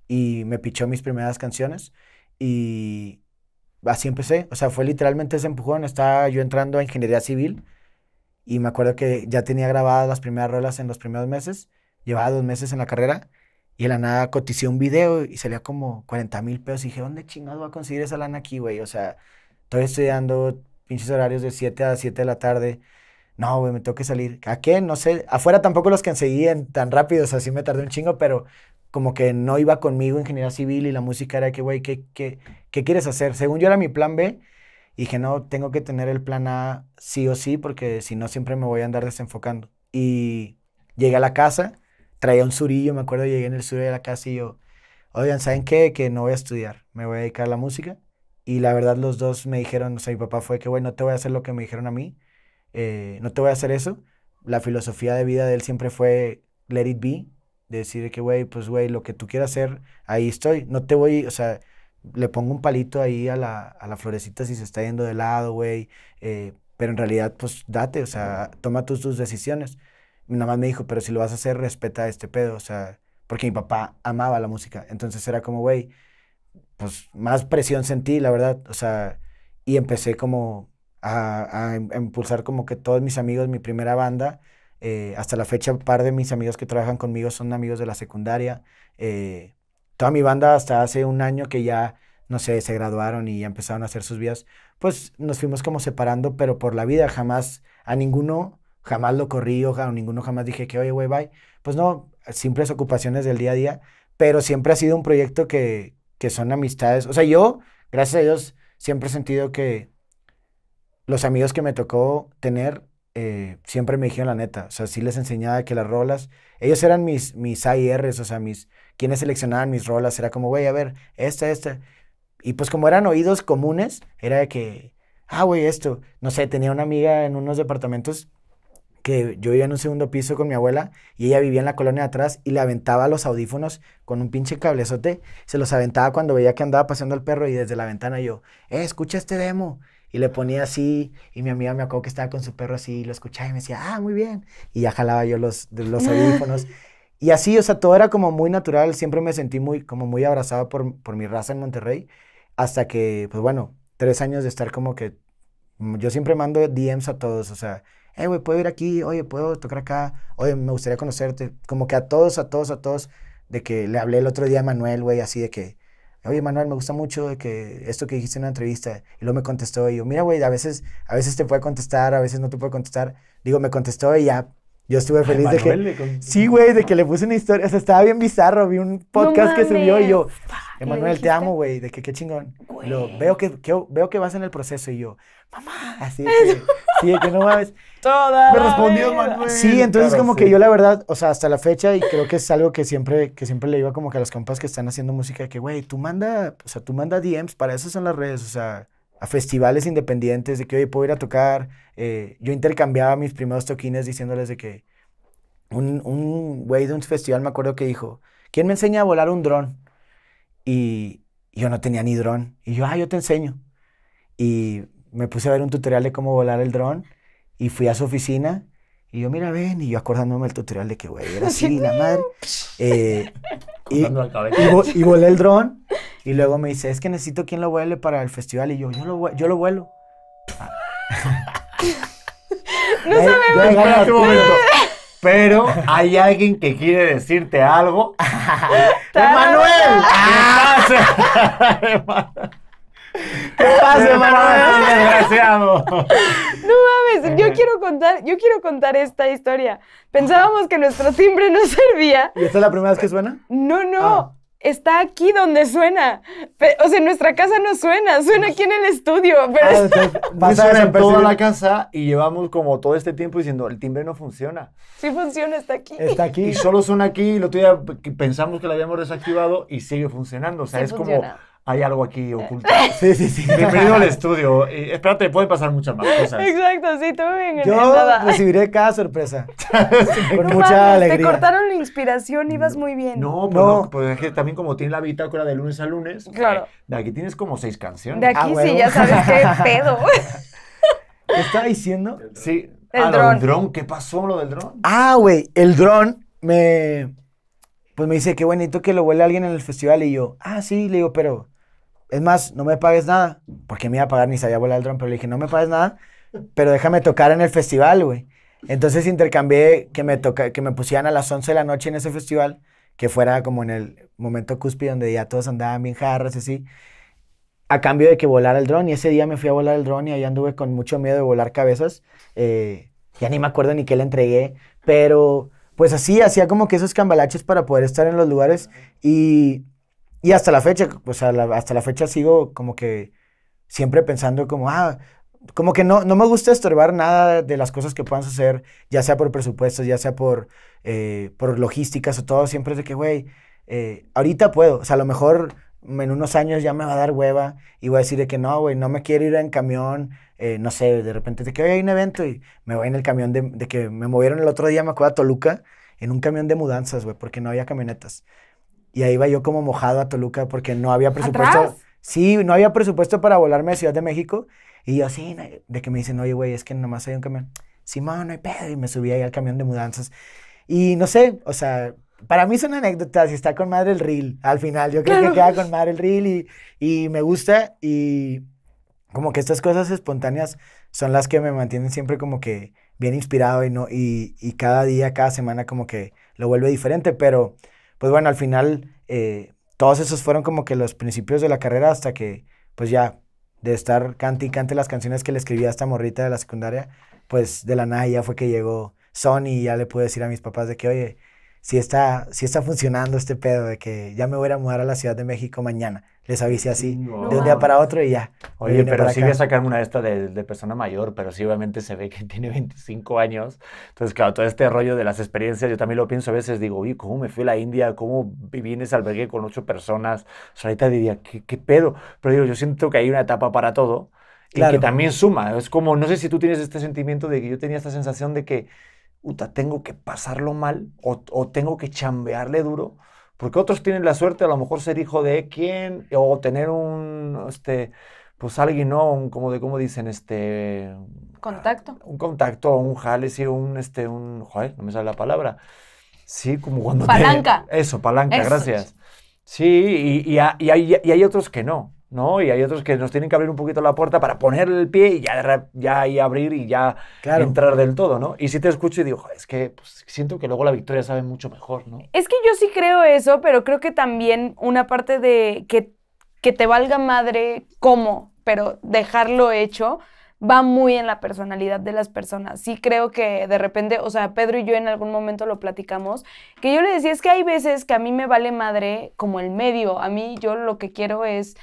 Y me pichó mis primeras canciones. Y así empecé. O sea, fue literalmente ese empujón. Estaba yo entrando a ingeniería civil y me acuerdo que ya tenía grabadas las primeras rolas en los primeros meses. Llevaba dos meses en la carrera. Y de la nada coticé un video y salía como 40 mil pesos. Y dije, ¿dónde chingados voy a conseguir esa lana aquí, güey? O sea, estoy estudiando pinches horarios de 7 a 7 de la tarde. No, güey, me tengo que salir. ¿A qué? No sé. Afuera tampoco los que enseguían tan rápidos así me tardé un chingo, pero como que no iba conmigo ingeniería civil y la música era que, güey, ¿qué, qué, qué quieres hacer? Según yo era mi plan B, y dije, no, tengo que tener el plan A sí o sí, porque si no siempre me voy a andar desenfocando. Y llegué a la casa, traía un surillo, me acuerdo, llegué en el sur de la casa y yo, oigan, ¿saben qué? Que no voy a estudiar, me voy a dedicar a la música. Y la verdad los dos me dijeron, o sea, mi papá fue que, güey, no te voy a hacer lo que me dijeron a mí, eh, no te voy a hacer eso. La filosofía de vida de él siempre fue let it be, decir que, güey, pues, güey, lo que tú quieras hacer, ahí estoy. No te voy, o sea, le pongo un palito ahí a la, a florecita si se está yendo de lado, güey. Eh, pero en realidad, pues date, o sea, toma tus, tus decisiones. Mi más me dijo, pero si lo vas a hacer, respeta este pedo, o sea, porque mi papá amaba la música. Entonces era como, güey, pues más presión sentí, la verdad, o sea, y empecé como a, em, impulsar como que todos mis amigos, mi primera banda, eh, hasta la fecha, un par de mis amigos que trabajan conmigo son amigos de la secundaria. Eh, toda mi banda hasta hace un año que ya, no sé, se graduaron y ya empezaron a hacer sus vías. pues nos fuimos como separando, pero por la vida jamás, a ninguno jamás lo corrí, o a ninguno jamás dije que, oye, güey, bye. Pues no, simples ocupaciones del día a día, pero siempre ha sido un proyecto que, que son amistades. O sea, yo, gracias a Dios, siempre he sentido que los amigos que me tocó tener eh, siempre me dijeron la neta. O sea, sí les enseñaba que las rolas, ellos eran mis, mis AIRs, o sea, mis, quienes seleccionaban mis rolas, era como, güey, a ver, esta, esta. Y pues como eran oídos comunes, era de que, ah, güey, esto. No sé, tenía una amiga en unos departamentos que yo vivía en un segundo piso con mi abuela y ella vivía en la colonia de atrás y le aventaba los audífonos con un pinche cablezote, se los aventaba cuando veía que andaba paseando el perro y desde la ventana yo, eh, escucha este demo. Y le ponía así y mi amiga me acuerdo que estaba con su perro así y lo escuchaba y me decía, ah, muy bien. Y ya jalaba yo los, los audífonos. Y así, o sea, todo era como muy natural, siempre me sentí muy, como muy abrazado por, por mi raza en Monterrey, hasta que, pues bueno, tres años de estar como que, mm, yo siempre mando DMs a todos, o sea, eh, güey, puedo ir aquí, oye, puedo tocar acá, oye, me gustaría conocerte, como que a todos, a todos, a todos, de que le hablé el otro día a Manuel, güey, así de que, oye, Manuel, me gusta mucho de que esto que dijiste en una entrevista, y luego me contestó, y yo, mira, güey, a veces, a veces te puede contestar, a veces no te puede contestar, digo, me contestó y ya yo estuve feliz de que. Sí, güey, de que le puse una historia. O sea, estaba bien bizarro. Vi un podcast que subió y yo, Emanuel, eh, te amo, güey. De que qué chingón. Lo, veo, que, veo que vas en el proceso y yo, mamá. Así es, sí, que no mames. Toda. Me respondió Sí, entonces, como que yo, la verdad, o sea, hasta la fecha, y creo que es algo que siempre, que siempre le iba como que a los compas que están haciendo música, que, güey, tú manda, o sea, tú manda DMs, para eso son las redes, o sea a festivales independientes de que, hoy puedo ir a tocar. Eh, yo intercambiaba mis primeros toquines diciéndoles de que un, un güey de un festival me acuerdo que dijo, ¿quién me enseña a volar un dron? Y yo no tenía ni dron. Y yo, ah, yo te enseño. Y me puse a ver un tutorial de cómo volar el dron y fui a su oficina y yo, mira, ven, y yo acordándome el tutorial de que, güey, era así, la madre. Eh, y, volé el dron y luego me dice, es que necesito quien lo vuele para el festival. Y yo, yo lo, yo vuelo. no sabemos. Pero hay alguien que quiere decirte algo. ¡Emanuel! ¿Qué pasa, ¡Ah! Emanuel? Desgraciado. No mames, yo quiero contar, yo quiero contar esta historia. Pensábamos que nuestro timbre no servía. ¿Y esta es la primera vez que suena? No, no. Ah está aquí donde suena. O sea, en nuestra casa no suena, suena aquí en el estudio. Ah, pero en toda la casa y llevamos como todo este tiempo diciendo, el timbre no funciona. Sí funciona, está aquí. Está aquí, y solo suena aquí y lo pensamos que lo habíamos desactivado y sigue funcionando. O sea, es como hay algo aquí oculto. Sí, sí, sí. Bienvenido al estudio. espérate, pueden pasar muchas más cosas. Exacto, sí, tú bien. Yo recibiré cada sorpresa. con mucha alegría. Te cortaron la inspiración, ibas muy bien. Pues no, pues es que también como tiene la bitácora de lunes a lunes. Claro. De aquí tienes como seis canciones. De ah, aquí sí, ya sabes qué pedo. ¿Qué estaba diciendo? Sí. El ah, dron. dron. ¿Qué pasó lo del dron? Ah, güey, el dron me... Pues me dice, qué bonito que lo huele alguien en el festival. Y yo, ah, sí, le digo, pero es más, no me pagues nada, porque me iba a pagar ni sabía volar el dron, pero le dije, no me pagues nada, pero déjame tocar en el festival, güey. Entonces intercambié que me, toca, que me pusieran a las 11 de la noche en ese festival, que fuera como en el momento cúspide donde ya todos andaban bien jarras y así, a cambio de que volara el dron. Y ese día me fui a volar el dron y ahí anduve con mucho miedo de volar cabezas. Eh, ya ni me acuerdo ni qué le entregué, pero pues así, hacía como que esos cambalaches para poder estar en los lugares y y hasta la fecha, pues hasta la fecha sigo como que siempre pensando como, ah, como que no, no me gusta estorbar nada de las cosas que puedan suceder, ya sea por presupuestos, ya sea por, eh, por logísticas o todo, siempre es de que, güey, eh, ahorita puedo, o sea, a lo mejor en unos años ya me va a dar hueva y voy a decir de que no, güey, no me quiero ir en camión, eh, no sé, de repente de que hoy hay un evento y me voy en el camión de, de que me movieron el otro día, me acuerdo a Toluca, en un camión de mudanzas, güey, porque no había camionetas. Y ahí iba yo como mojado a Toluca porque no había presupuesto. Sí, no había presupuesto para volarme a Ciudad de México. Y yo así, de que me dicen, oye, güey, es que nomás hay un camión. Sí, no hay pedo. Y me subí ahí al camión de mudanzas. Y no sé, o sea, para mí son anécdotas y está con madre el reel al final. Yo creo que queda con madre el reel y, me gusta y como que estas cosas espontáneas son las que me mantienen siempre como que bien inspirado y, no, y, y cada día, cada semana como que lo vuelve diferente, pero pues bueno, al final eh, todos esos fueron como que los principios de la carrera hasta que, pues ya, de estar cante y cante las canciones que le escribía esta morrita de la secundaria, pues de la nada ya fue que llegó Sony y ya le pude decir a mis papás de que, oye, si está, si está funcionando este pedo, de que ya me voy a mudar a la Ciudad de México mañana les avisé así, de un día para otro y ya. Oye, pero sí voy a sacar una de estas de, persona mayor, pero sí obviamente se ve que tiene 25 años. Entonces, claro, todo este rollo de las experiencias, yo también lo pienso a veces, digo, uy, ¿cómo me fui a la India? ¿Cómo viví en ese albergue con ocho personas? O sea, ahorita diría, ¿qué, pedo? Pero digo, yo siento que hay una etapa para todo y que también suma. Es como, no sé si tú tienes este sentimiento de que yo tenía esta sensación de que, puta, tengo que pasarlo mal o, o tengo que chambearle duro porque otros tienen la suerte a lo mejor ser hijo de ¿Quién? o tener un, este, pues alguien, ¿no? Un, como de, ¿cómo dicen? Este... Contacto. Ah, un contacto, un jale, sí, un, este, un, joder, no me sale la palabra. Sí, como cuando... Palanca. eso, palanca, gracias. Sí, y, hay, y hay otros que no. ¿no? Y hay otros que nos tienen que abrir un poquito la puerta para ponerle el pie y ya, ya abrir y ya entrar del todo, ¿no? Y si te escucho y digo, es que pues, siento que luego la victoria sabe mucho mejor, ¿no? Es que yo sí creo eso, pero creo que también una parte de que, que te valga madre cómo, pero dejarlo hecho va muy en la personalidad de las personas. Sí creo que de repente, o sea, Pedro y yo en algún momento lo platicamos, que yo le decía, es que hay veces que a mí me vale madre como el medio, a mí yo lo que quiero es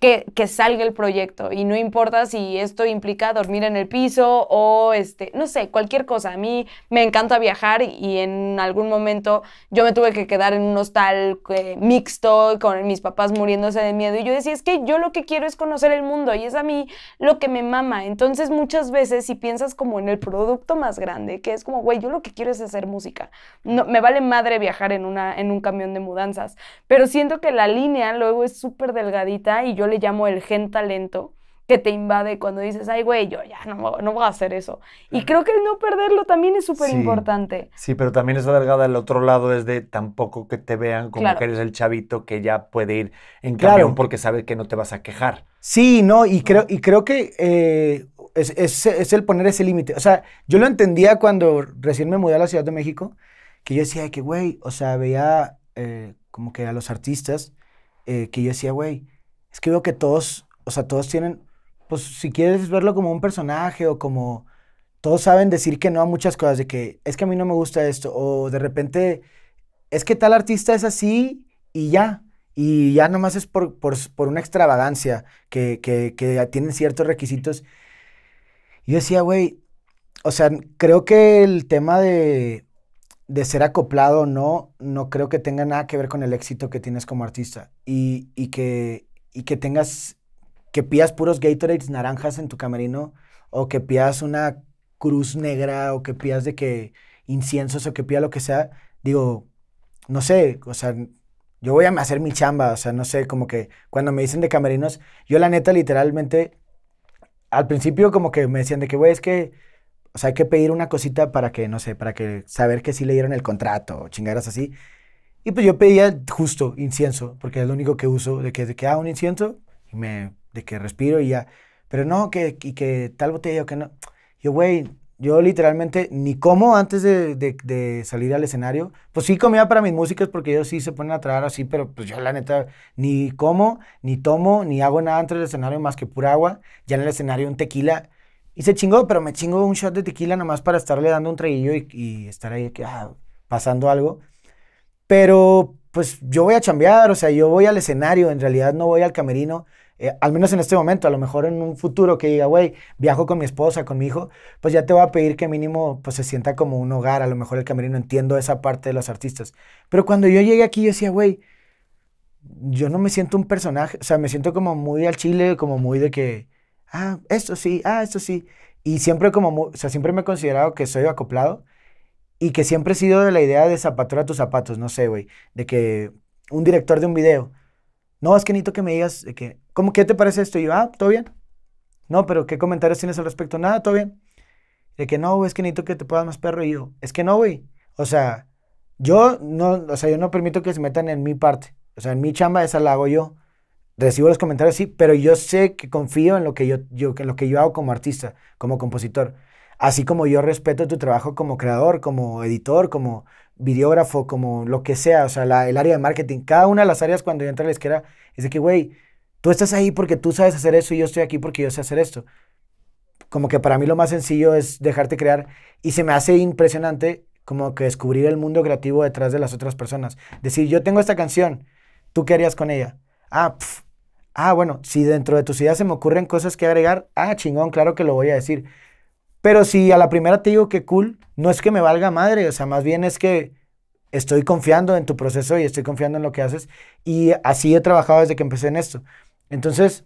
que, salga el proyecto. Y no importa si esto implica dormir en el piso o, este, no sé, cualquier cosa. A mí me encanta viajar y en algún momento yo me tuve que quedar en un hostal eh, mixto con mis papás muriéndose de miedo. Y yo decía, es que yo lo que quiero es conocer el mundo y es a mí lo que me mama. Entonces muchas veces si piensas como en el producto más grande, que es como, güey, yo lo que quiero es hacer música. No, me vale madre viajar en, una, en un camión de mudanzas. Pero siento que la línea luego es súper delgadita y yo le llamo el gen talento que te invade cuando dices, ay, güey, yo ya no, no voy a hacer eso. Y creo que el no perderlo también es súper importante. Sí, pero también es delgada el otro lado es de tampoco que te vean como que eres el chavito que ya puede ir en claro. camión porque sabe que no te vas a quejar. Sí, no, y creo, y creo que eh, es, es, es, el poner ese límite. O sea, yo lo entendía cuando recién me mudé a la Ciudad de México, que yo decía que, güey, o sea, veía eh, como que a los artistas, eh, que yo decía, güey, es que veo que todos, o sea, todos tienen, pues si quieres verlo como un personaje o como, todos saben decir que no a muchas cosas, de que es que a mí no me gusta esto, o de repente, es que tal artista es así y ya. Y ya nomás es por, una extravagancia que, que, tienen ciertos requisitos. yo decía, güey, o sea, creo que el tema de, ser acoplado o no, no creo que tenga nada que ver con el éxito que tienes como artista. y, que, y que tengas, que pidas puros Gatorades naranjas en tu camerino o que pidas una cruz negra o que pidas de que inciensos o que pidas lo que sea, digo, no sé, o sea, yo voy a hacer mi chamba, o sea, no sé, como que cuando me dicen de camerinos, yo la neta literalmente, al principio como que me decían de que, güey, es que, o sea, hay que pedir una cosita para que, no sé, para que saber que sí le dieron el contrato, o chingaras así. Y pues yo pedía justo incienso, porque es lo único que uso, de que, de que hago ah, un incienso, y me, de que respiro y ya. Pero no, que, y que tal botella o que no. Yo, güey, yo literalmente ni como antes de, de, salir al escenario. Pues sí comía para mis músicas porque ellos sí se ponen a tragar así, pero pues yo la neta ni como, ni tomo, ni hago nada antes del escenario más que pura agua. Ya en el escenario un tequila. Y se chingó, pero me chingo un shot de tequila nomás para estarle dando un traguillo y, estar ahí que, ah, pasando algo. Pero pues yo voy a chambear, o sea, yo voy al escenario, en realidad no voy al camerino, eh, al menos en este momento, a lo mejor en un futuro que diga, güey, viajo con mi esposa, con mi hijo, pues ya te voy a pedir que mínimo pues se sienta como un hogar, a lo mejor el camerino, entiendo esa parte de los artistas. Pero cuando yo llegué aquí, yo decía, güey, yo no me siento un personaje, o sea, me siento como muy al chile, como muy de que, ah, esto sí, ah, esto sí. Y siempre como, o sea, siempre me he considerado que soy acoplado, y que siempre he sido de la idea de zapatura a tus zapatos, no sé, güey, de que un director de un video, no, es que necesito que me digas, de que, ¿cómo qué te parece esto? Y yo, ah, todo bien. No, pero ¿qué comentarios tienes al respecto? Nada, todo bien. De que no, güey, es que necesito que te puedas más perro. Y yo, es que no, güey. O sea, yo no, o sea, yo no permito que se metan en mi parte. O sea, en mi chamba esa la hago yo. Recibo los comentarios, sí, pero yo sé que confío en lo que yo, yo, en lo que yo hago como artista, como compositor. Así como yo respeto tu trabajo como creador, como editor, como videógrafo, como lo que sea, o sea, el área de marketing, cada una de las áreas cuando yo entro a la izquierda, es de que, güey, tú estás ahí porque tú sabes hacer eso y yo estoy aquí porque yo sé hacer esto. Como que para mí lo más sencillo es dejarte crear y se me hace impresionante como que descubrir el mundo creativo detrás de las otras personas. Decir, yo tengo esta canción, ¿tú qué harías con ella? Ah, ah, bueno, si dentro de tus ideas se me ocurren cosas que agregar, ah, chingón, claro que lo voy a decir. Pero si a la primera te digo que cool, no es que me valga madre, o sea, más bien es que estoy confiando en tu proceso y estoy confiando en lo que haces. Y así he trabajado desde que empecé en esto. Entonces,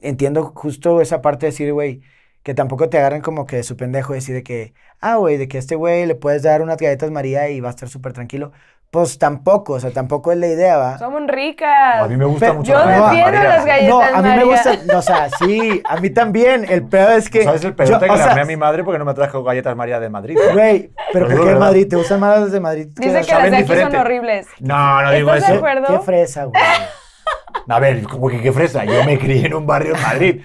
entiendo justo esa parte de decir, güey, que tampoco te agarren como que de su pendejo decir de que, ah, güey, de que a este güey le puedes dar unas galletas María y va a estar súper tranquilo pues tampoco, o sea, tampoco es la idea, ¿va? Somos ricas. a mí me gusta Pero mucho. Yo defiendo las galletas. No, a mí me gusta, o sea, sí, a mí también. El peor es que. ¿Sabes el Es que a mi madre porque no me trajo galletas María de Madrid? Güey, ¿pero por qué Madrid? ¿Te gustan más las de Madrid? Dice que, que las de aquí son horribles. No, no digo eso. Qué fresa, güey. A ver, como que qué fresa. Yo me crié en un barrio en Madrid.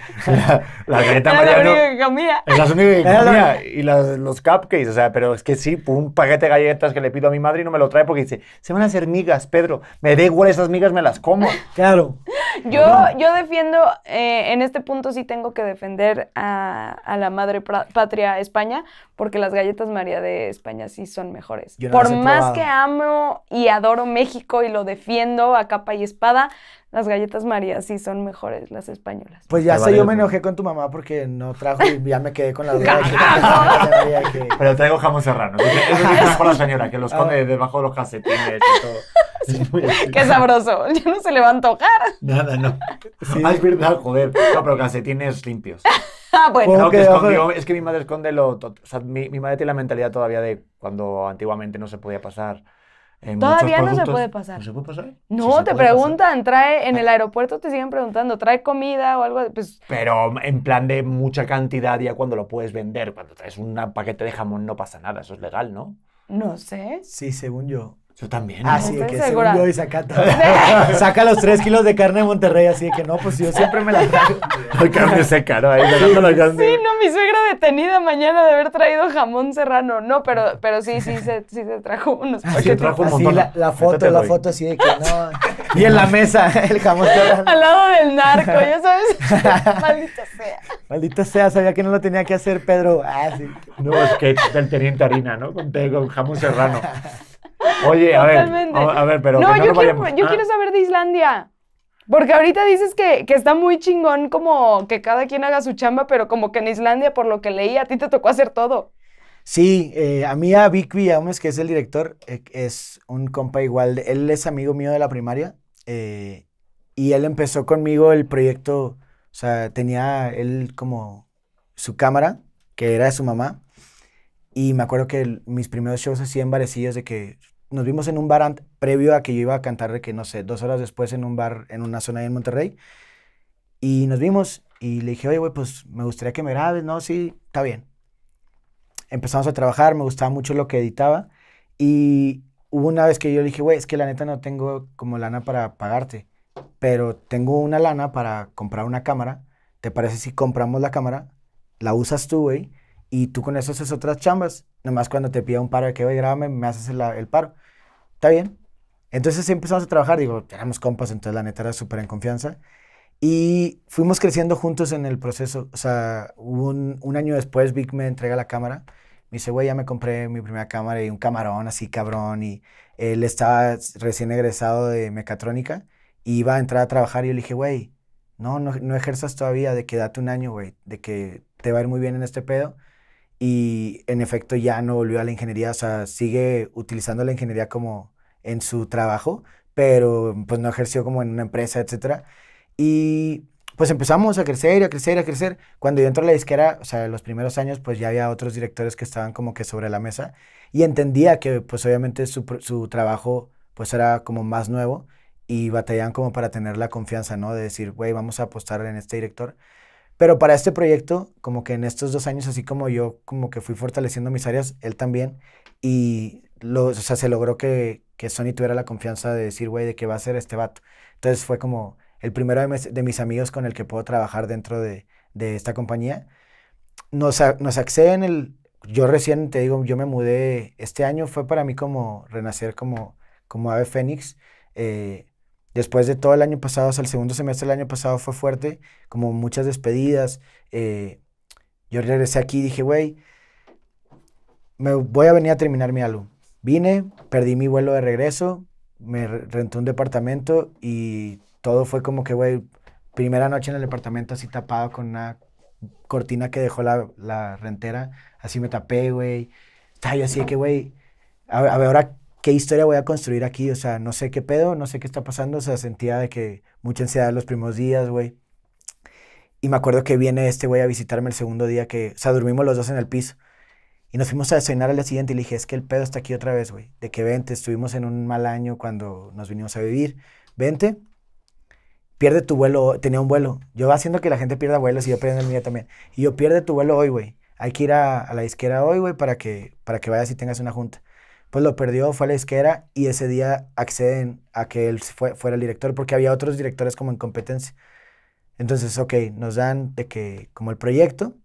La, galleta María la Y los cupcakes. O sea, pero es que sí, un paquete de galletas que le pido a mi madre y no me lo trae porque dice, se van a hacer migas, Pedro. Me da igual esas migas, me las como. Claro. Yo, yo defiendo, eh, en este punto sí tengo que defender a, la madre patria España, porque las galletas María de España sí son mejores. por más que amo y adoro México y lo defiendo a capa y espada, las galletas María sí son mejores, las españolas. Pues ya sé, yo me enojé con tu mamá porque no trajo y ya me quedé con las duda. Pero traigo jamón serrano. lo que la señora, que los pone ah. debajo de los calcetines y todo. Qué sabroso. Ya no se le va a antojar. Nada, no. Sí. Ah, es verdad, joder. No, pero calcetines limpios. Ah, bueno. es que mi madre esconde lo... O mi madre tiene la mentalidad todavía de cuando antiguamente no se podía pasar Todavía no se puede pasar. ¿No se puede pasar? No, te preguntan, trae, en el aeropuerto te siguen preguntando, trae comida o algo, pues Pero en plan de mucha cantidad ya cuando lo puedes vender, cuando traes un paquete de jamón no pasa nada, eso es legal, ¿no? No sé. Sí, según yo. Yo también. Así ah, de que se y saca, saca los 3 kilos de carne de Monterrey, así de que no, pues yo siempre me la traigo. carne seca, ¿no? Ahí sí, no, mi suegra detenida mañana de haber traído jamón serrano. No, pero, pero sí, sí, se, sí se trajo unos la, foto, la foto así de que no. Y en la mesa, el jamón serrano. Al lado del narco, ya sabes. Maldita sea. Maldita sea, sabía que no lo tenía que hacer Pedro. Ah, sí. No, es que el teniente harina, ¿no? Con, con jamón serrano. Oye, a ver, a ver, pero. No, yo, quiero, ah. saber de Islandia. Porque ahorita dices que, está muy chingón como que cada quien haga su chamba, pero como que en Islandia, por lo que leí, a ti te tocó hacer todo. Sí, eh, a mí a Vic Aumes, que es el director, eh, es un compa igual, él es amigo mío de la primaria eh, y él empezó conmigo el proyecto, o sea, tenía él como su cámara, que era de su mamá, y me acuerdo que mis primeros shows hacían en de que nos vimos en un bar previo a que yo iba a cantar, de que no sé, dos horas después en un bar en una zona ahí en Monterrey. Y nos vimos y le dije, oye, güey, pues me gustaría que me grabes, ¿no? Sí, está bien. Empezamos a trabajar, me gustaba mucho lo que editaba. Y hubo una vez que yo le dije, güey, es que la neta no tengo como lana para pagarte, pero tengo una lana para comprar una cámara. ¿Te parece si compramos la cámara? La usas tú, güey, y tú con eso haces otras chambas. Nomás cuando te pida un paro de que, güey, grábame, me haces el paro está bien. Entonces empezamos a trabajar, digo, éramos compas, entonces la neta era súper en confianza. Y fuimos creciendo juntos en el proceso. O sea, un, año después Vic me entrega la cámara. Me dice, güey, ya me compré mi primera cámara y un camarón así cabrón. Y él estaba recién egresado de mecatrónica y iba a entrar a trabajar. Y yo le dije, güey, no, no, no ejerzas todavía, de que date un año, güey, de que te va a ir muy bien en este pedo. Y en efecto ya no volvió a la ingeniería, o sea, sigue utilizando la ingeniería como en su trabajo, pero pues no ejerció como en una empresa, etc. Y pues empezamos a crecer, a crecer, a crecer. Cuando yo entré a la disquera, o sea, los primeros años, pues ya había otros directores que estaban como que sobre la mesa y entendía que pues obviamente su, trabajo pues era como más nuevo y batallaban como para tener la confianza, ¿no? De decir, güey, vamos a apostar en este director. Pero para este proyecto, como que en estos dos años, así como yo, como que fui fortaleciendo mis áreas, él también, y lo, o sea, se logró que, que Sony tuviera la confianza de decir, güey, de qué va a ser este vato. Entonces fue como el primero de mis, amigos con el que puedo trabajar dentro de, esta compañía. Nos, nos acceden el... Yo recién, te digo, yo me mudé, este año fue para mí como renacer como, como ave fénix. Eh, después de todo el año pasado, hasta el segundo semestre del año pasado fue fuerte, como muchas despedidas. Eh, yo regresé aquí y dije, güey, me voy a venir a terminar mi álbum. Vine, perdí mi vuelo de regreso, me renté un departamento y todo fue como que, güey, primera noche en el departamento así tapado con una cortina que dejó la, rentera, así me tapé, güey. y así que, güey, a, ver ahora qué historia voy a construir aquí, o sea, no sé qué pedo, no sé qué está pasando, o sea, sentía de que mucha ansiedad los primeros días, güey. Y me acuerdo que viene este güey a visitarme el segundo día que, o sea, dormimos los dos en el piso. Y nos fuimos a desayunar al día siguiente y le dije, es que el pedo está aquí otra vez, güey. De que vente, estuvimos en un mal año cuando nos vinimos a vivir. Vente, pierde tu vuelo, tenía un vuelo. Yo va haciendo que la gente pierda vuelos y yo pierdo el mío también. Y yo, pierde tu vuelo hoy, güey. Hay que ir a, la izquierda hoy, güey, para que, para que vayas y tengas una junta. Pues lo perdió, fue a la izquierda y ese día acceden a que él fue, fuera el director porque había otros directores como en competencia. Entonces, ok, nos dan de que como el proyecto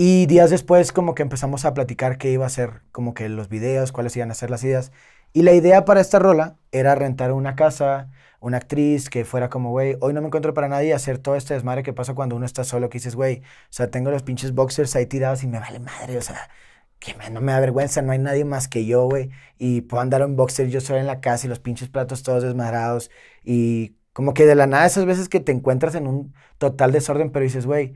y días después como que empezamos a platicar qué iba a ser, como que los videos, cuáles iban a ser las ideas. Y la idea para esta rola era rentar una casa, una actriz que fuera como, güey, hoy no me encuentro para nadie, hacer todo este desmadre que pasa cuando uno está solo, que dices, güey, o sea, tengo los pinches boxers ahí tirados y me vale madre, o sea, que no me da vergüenza, no hay nadie más que yo, güey, y puedo andar en boxers yo solo en la casa y los pinches platos todos desmadrados y como que de la nada esas veces que te encuentras en un total desorden, pero dices, güey,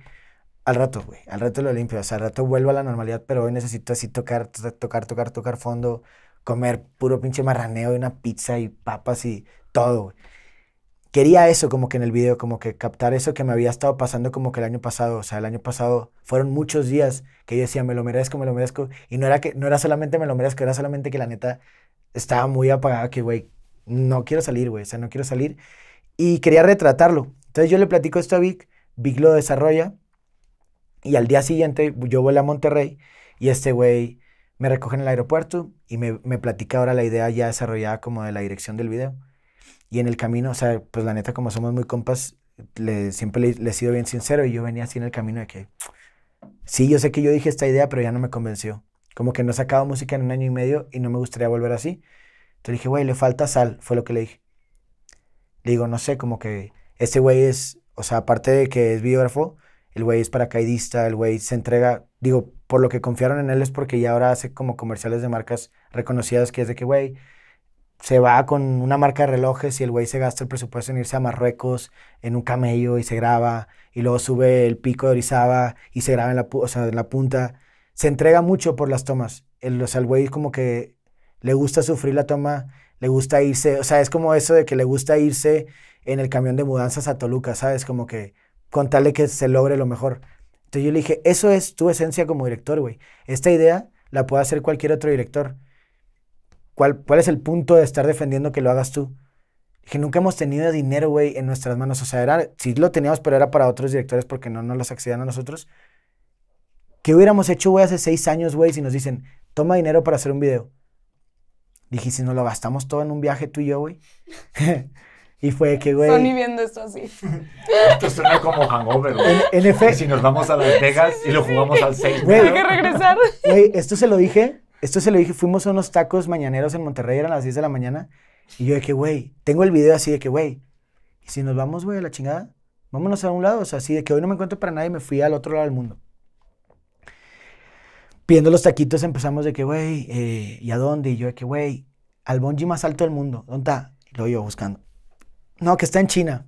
al rato, güey, al rato lo limpio, o sea, al rato vuelvo a la normalidad, pero hoy necesito así tocar, tocar, tocar, tocar fondo, comer puro pinche marraneo y una pizza y papas y todo, Quería eso como que en el video, como que captar eso que me había estado pasando como que el año pasado, o sea, el año pasado fueron muchos días que yo decía, me lo merezco, me lo merezco, y no era, que, no era solamente me lo merezco, era solamente que la neta estaba muy apagada, que, güey, no quiero salir, güey, o sea, no quiero salir, y quería retratarlo. Entonces yo le platico esto a Vic, Vic lo desarrolla, y al día siguiente yo vuelo a Monterrey y este güey me recoge en el aeropuerto y me, me, platica ahora la idea ya desarrollada como de la dirección del video. Y en el camino, o sea, pues la neta, como somos muy compas, le, siempre le, le, he sido bien sincero y yo venía así en el camino de que, sí, yo sé que yo dije esta idea, pero ya no me convenció. Como que no he sacado música en un año y medio y no me gustaría volver así. Entonces dije, güey, le falta sal, fue lo que le dije. Le digo, no sé, como que este güey es, o sea, aparte de que es biógrafo, el güey es paracaidista, el güey se entrega, digo, por lo que confiaron en él es porque ya ahora hace como comerciales de marcas reconocidas que es de que, güey, se va con una marca de relojes y el güey se gasta el presupuesto en irse a Marruecos en un camello y se graba, y luego sube el pico de Orizaba y se graba en la, la punta. Se entrega mucho por las tomas. El, o sea, el güey como que le gusta sufrir la toma, le gusta irse, o sea, es como eso de que le gusta irse en el camión de mudanzas a Toluca, ¿sabes? Como que con tal que se logre lo mejor. Entonces yo le dije, eso es tu esencia como director, güey. Esta idea la puede hacer cualquier otro director. ¿Cuál, ¿Cuál es el punto de estar defendiendo que lo hagas tú? Dije, nunca hemos tenido dinero, güey, en nuestras manos. O sea, era, sí lo teníamos, pero era para otros directores porque no nos los accedían a nosotros. ¿Qué hubiéramos hecho, güey, hace seis años, güey, si nos dicen, toma dinero para hacer un video? Dije, si no lo gastamos todo en un viaje tú y yo, güey. Y fue que, güey. Sony viendo esto así. esto suena como hangover, güey. En, efecto. Si nos vamos a Las Vegas y lo jugamos al 6, güey. Hay que regresar. Güey, esto se lo dije. Esto se lo dije. Fuimos a unos tacos mañaneros en Monterrey, eran las 10 de la mañana. Y yo de que, güey, tengo el video así de que, güey, y si nos vamos, güey, a la chingada, vámonos a un lado. O sea, así de que hoy no me encuentro para nadie, me fui al otro lado del mundo. Pidiendo los taquitos empezamos de que, güey, eh, ¿y a dónde? Y yo de que, güey, al bonji más alto del mundo. ¿Dónde está? Y lo iba buscando no, que está en China.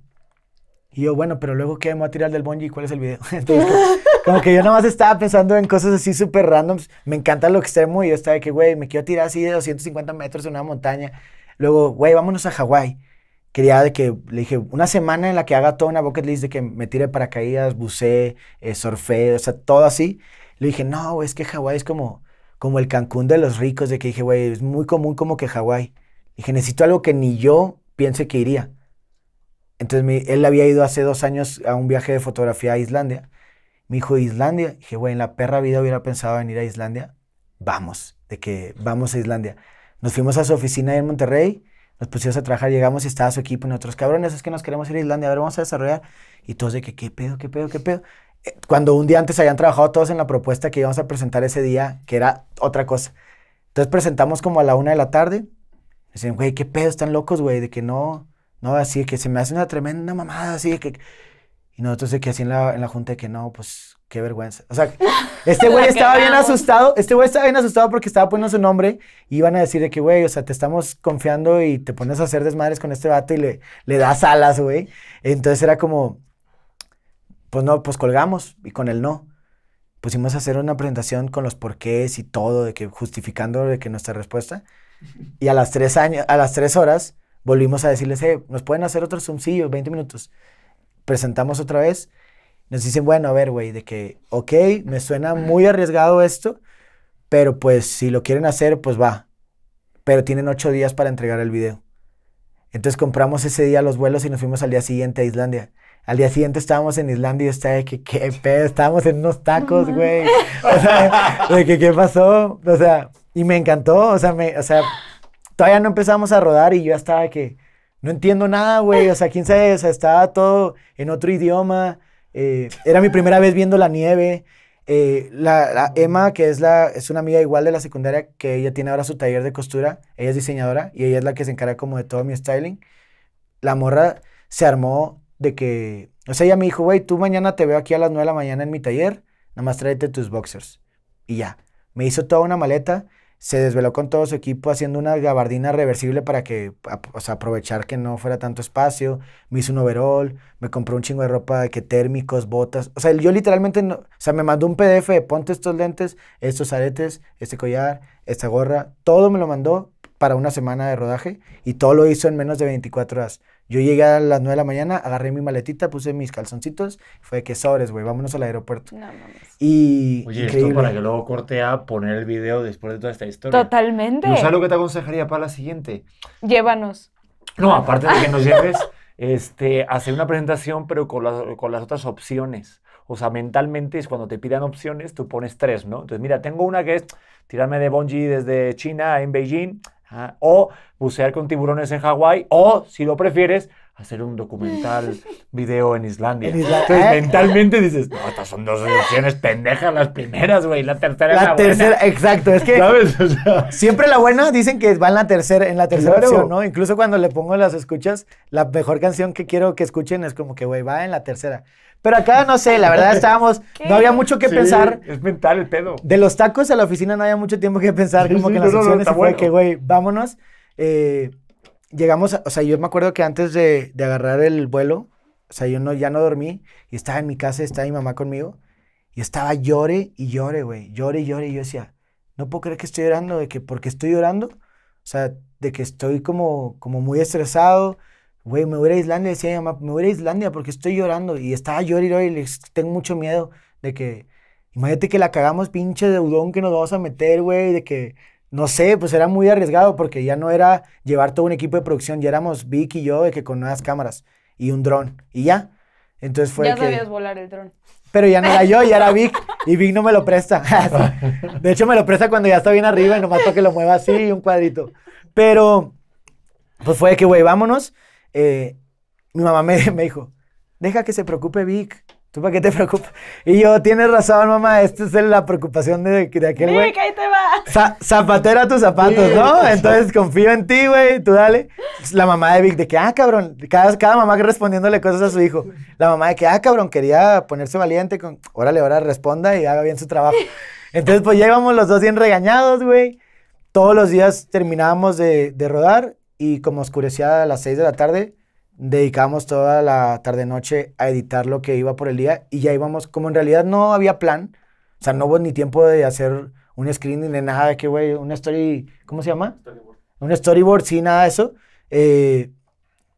Y yo, bueno, pero luego qué, me voy a tirar del bungee, ¿cuál es el video? Entonces, como que yo nada más estaba pensando en cosas así súper randoms. Me encanta lo extremo y yo estaba de que, güey, me quiero tirar así de 250 metros en una montaña. Luego, güey, vámonos a Hawái. Quería de que, le dije, una semana en la que haga toda una bucket list de que me tire paracaídas, bucee, eh, surfé, o sea, todo así. Le dije, no, es que Hawái es como, como el Cancún de los ricos, de que dije, güey, es muy común como que Hawái. Dije, necesito algo que ni yo piense que iría. Entonces él había ido hace dos años a un viaje de fotografía a Islandia. Me dijo, Islandia. dije, güey, en la perra vida hubiera pensado en ir a Islandia. Vamos, de que vamos a Islandia. Nos fuimos a su oficina en Monterrey, nos pusimos a trabajar, llegamos y estaba su equipo y nosotros, cabrones, es que nos queremos ir a Islandia, a ver, vamos a desarrollar. Y todos de que, ¿qué pedo, qué pedo, qué pedo? Eh, cuando un día antes habían trabajado todos en la propuesta que íbamos a presentar ese día, que era otra cosa. Entonces presentamos como a la una de la tarde. Dicen, güey, ¿qué pedo? Están locos, güey, de que no no, así que se me hace una tremenda mamada, así que... Y nosotros de que así en la, junta de que no, pues qué vergüenza. O sea, este güey estaba bien asustado, este güey estaba bien asustado porque estaba poniendo su nombre y iban a decir de que, güey, o sea, te estamos confiando y te pones a hacer desmadres con este vato y le, le das alas, güey. Entonces era como, pues no, pues colgamos y con el no. Pusimos a hacer una presentación con los porqués y todo, de que justificando de que nuestra respuesta. Y a las tres años, a las tres horas, Volvimos a decirles, hey, eh, nos pueden hacer otros zoomcillo? 20 minutos. Presentamos otra vez. Nos dicen, bueno, a ver, güey, de que, ok, me suena muy arriesgado esto, pero pues si lo quieren hacer, pues va. Pero tienen ocho días para entregar el video. Entonces compramos ese día los vuelos y nos fuimos al día siguiente a Islandia. Al día siguiente estábamos en Islandia y de que, qué estábamos en unos tacos, güey. O sea, de que, ¿qué pasó? O sea, y me encantó, o sea, me, o sea, todavía no empezamos a rodar y yo estaba que no entiendo nada, güey. O sea, quién sabe, estaba todo en otro idioma. Eh, era mi primera vez viendo la nieve. Eh, la, Emma, que es, la, es una amiga igual de la secundaria, que ella tiene ahora su taller de costura, ella es diseñadora y ella es la que se encarga como de todo mi styling. La morra se armó de que, o sea, ella me dijo, güey, tú mañana te veo aquí a las 9 de la mañana en mi taller, Nada más tráete tus boxers. Y ya, me hizo toda una maleta se desveló con todo su equipo haciendo una gabardina reversible para que, o sea, aprovechar que no fuera tanto espacio. Me hizo un overall, me compró un chingo de ropa de que térmicos, botas. O sea, yo literalmente, no, o sea, me mandó un PDF de ponte estos lentes, estos aretes, este collar, esta gorra. Todo me lo mandó para una semana de rodaje y todo lo hizo en menos de 24 horas. Yo llegué a las 9 de la mañana, agarré mi maletita, puse mis calzoncitos, fue que sobres, güey, vámonos al aeropuerto. No, mames. Y Oye, esto para que luego corte a poner el video después de toda esta historia. Totalmente. ¿No sabes lo que te aconsejaría para la siguiente? Llévanos. No, aparte de que nos lleves, este, hacer una presentación, pero con, con las otras opciones. O sea, mentalmente es cuando te pidan opciones, tú pones tres, ¿no? Entonces, mira, tengo una que es tirarme de bungee desde China en Beijing o bucear con tiburones en Hawái, o si lo prefieres, hacer un documental video en Islandia. Entonces, ¿Eh? mentalmente dices, no, estas son dos opciones pendejas las primeras, güey, la tercera la es la tercera, exacto, es que siempre la buena dicen que va en la tercera en la tercera ¿no? Incluso cuando le pongo las escuchas, la mejor canción que quiero que escuchen es como que, güey, va en la tercera. Pero acá no sé, la verdad estábamos, no había mucho que pensar. Es mental el pedo. De los tacos a la oficina no había mucho tiempo que pensar, como que en las opciones fue que, güey, vámonos. Eh, llegamos, o sea, yo me acuerdo que antes de, de, agarrar el vuelo, o sea, yo no, ya no dormí y estaba en mi casa, estaba mi mamá conmigo y estaba llore y llore, güey, llore y llore. Y yo decía, no puedo creer que estoy llorando, de que porque estoy llorando, o sea, de que estoy como, como muy estresado güey, me voy a, Islandia, decía mi mamá, me voy a, Islandia porque estoy llorando y estaba llorando y, tengo mucho miedo de que, imagínate que la cagamos pinche deudón que nos vamos a meter, güey, de que, no sé, pues era muy arriesgado porque ya no era llevar todo un equipo de producción, ya éramos Vic y yo de que con nuevas cámaras y un dron y ya. Entonces fue ya sabías volar el dron. Pero ya no era yo, ya era Vic. Y Vic no me lo presta. de hecho, me lo presta cuando ya está bien arriba y nomás que lo mueva así, un cuadrito. Pero, pues fue de que, güey, vámonos. Eh, mi mamá me, me, dijo, deja que se preocupe Vic. ¿Tú para qué te preocupas? Y yo, tienes razón, mamá, esta es la preocupación de, de aquel güey. Vic, ahí te va. Zapatera tus zapatos, ¿no? Entonces confío en ti, güey, tú dale. La mamá de Vic, de que, ah, cabrón, cada, cada mamá respondiéndole cosas a su hijo. La mamá de que, ah, cabrón, quería ponerse valiente con, órale, ahora responda y haga bien su trabajo. Entonces, pues ya íbamos los dos bien regañados, güey todos los días terminábamos de, de, rodar y como oscurecía a las 6 de la tarde, dedicamos toda la tarde-noche a editar lo que iba por el día y ya íbamos, como en realidad no había plan, o sea, no hubo ni tiempo de hacer un screening ni nada, de que güey, una story, ¿cómo se llama? Un storyboard, sí, nada de eso. Eh,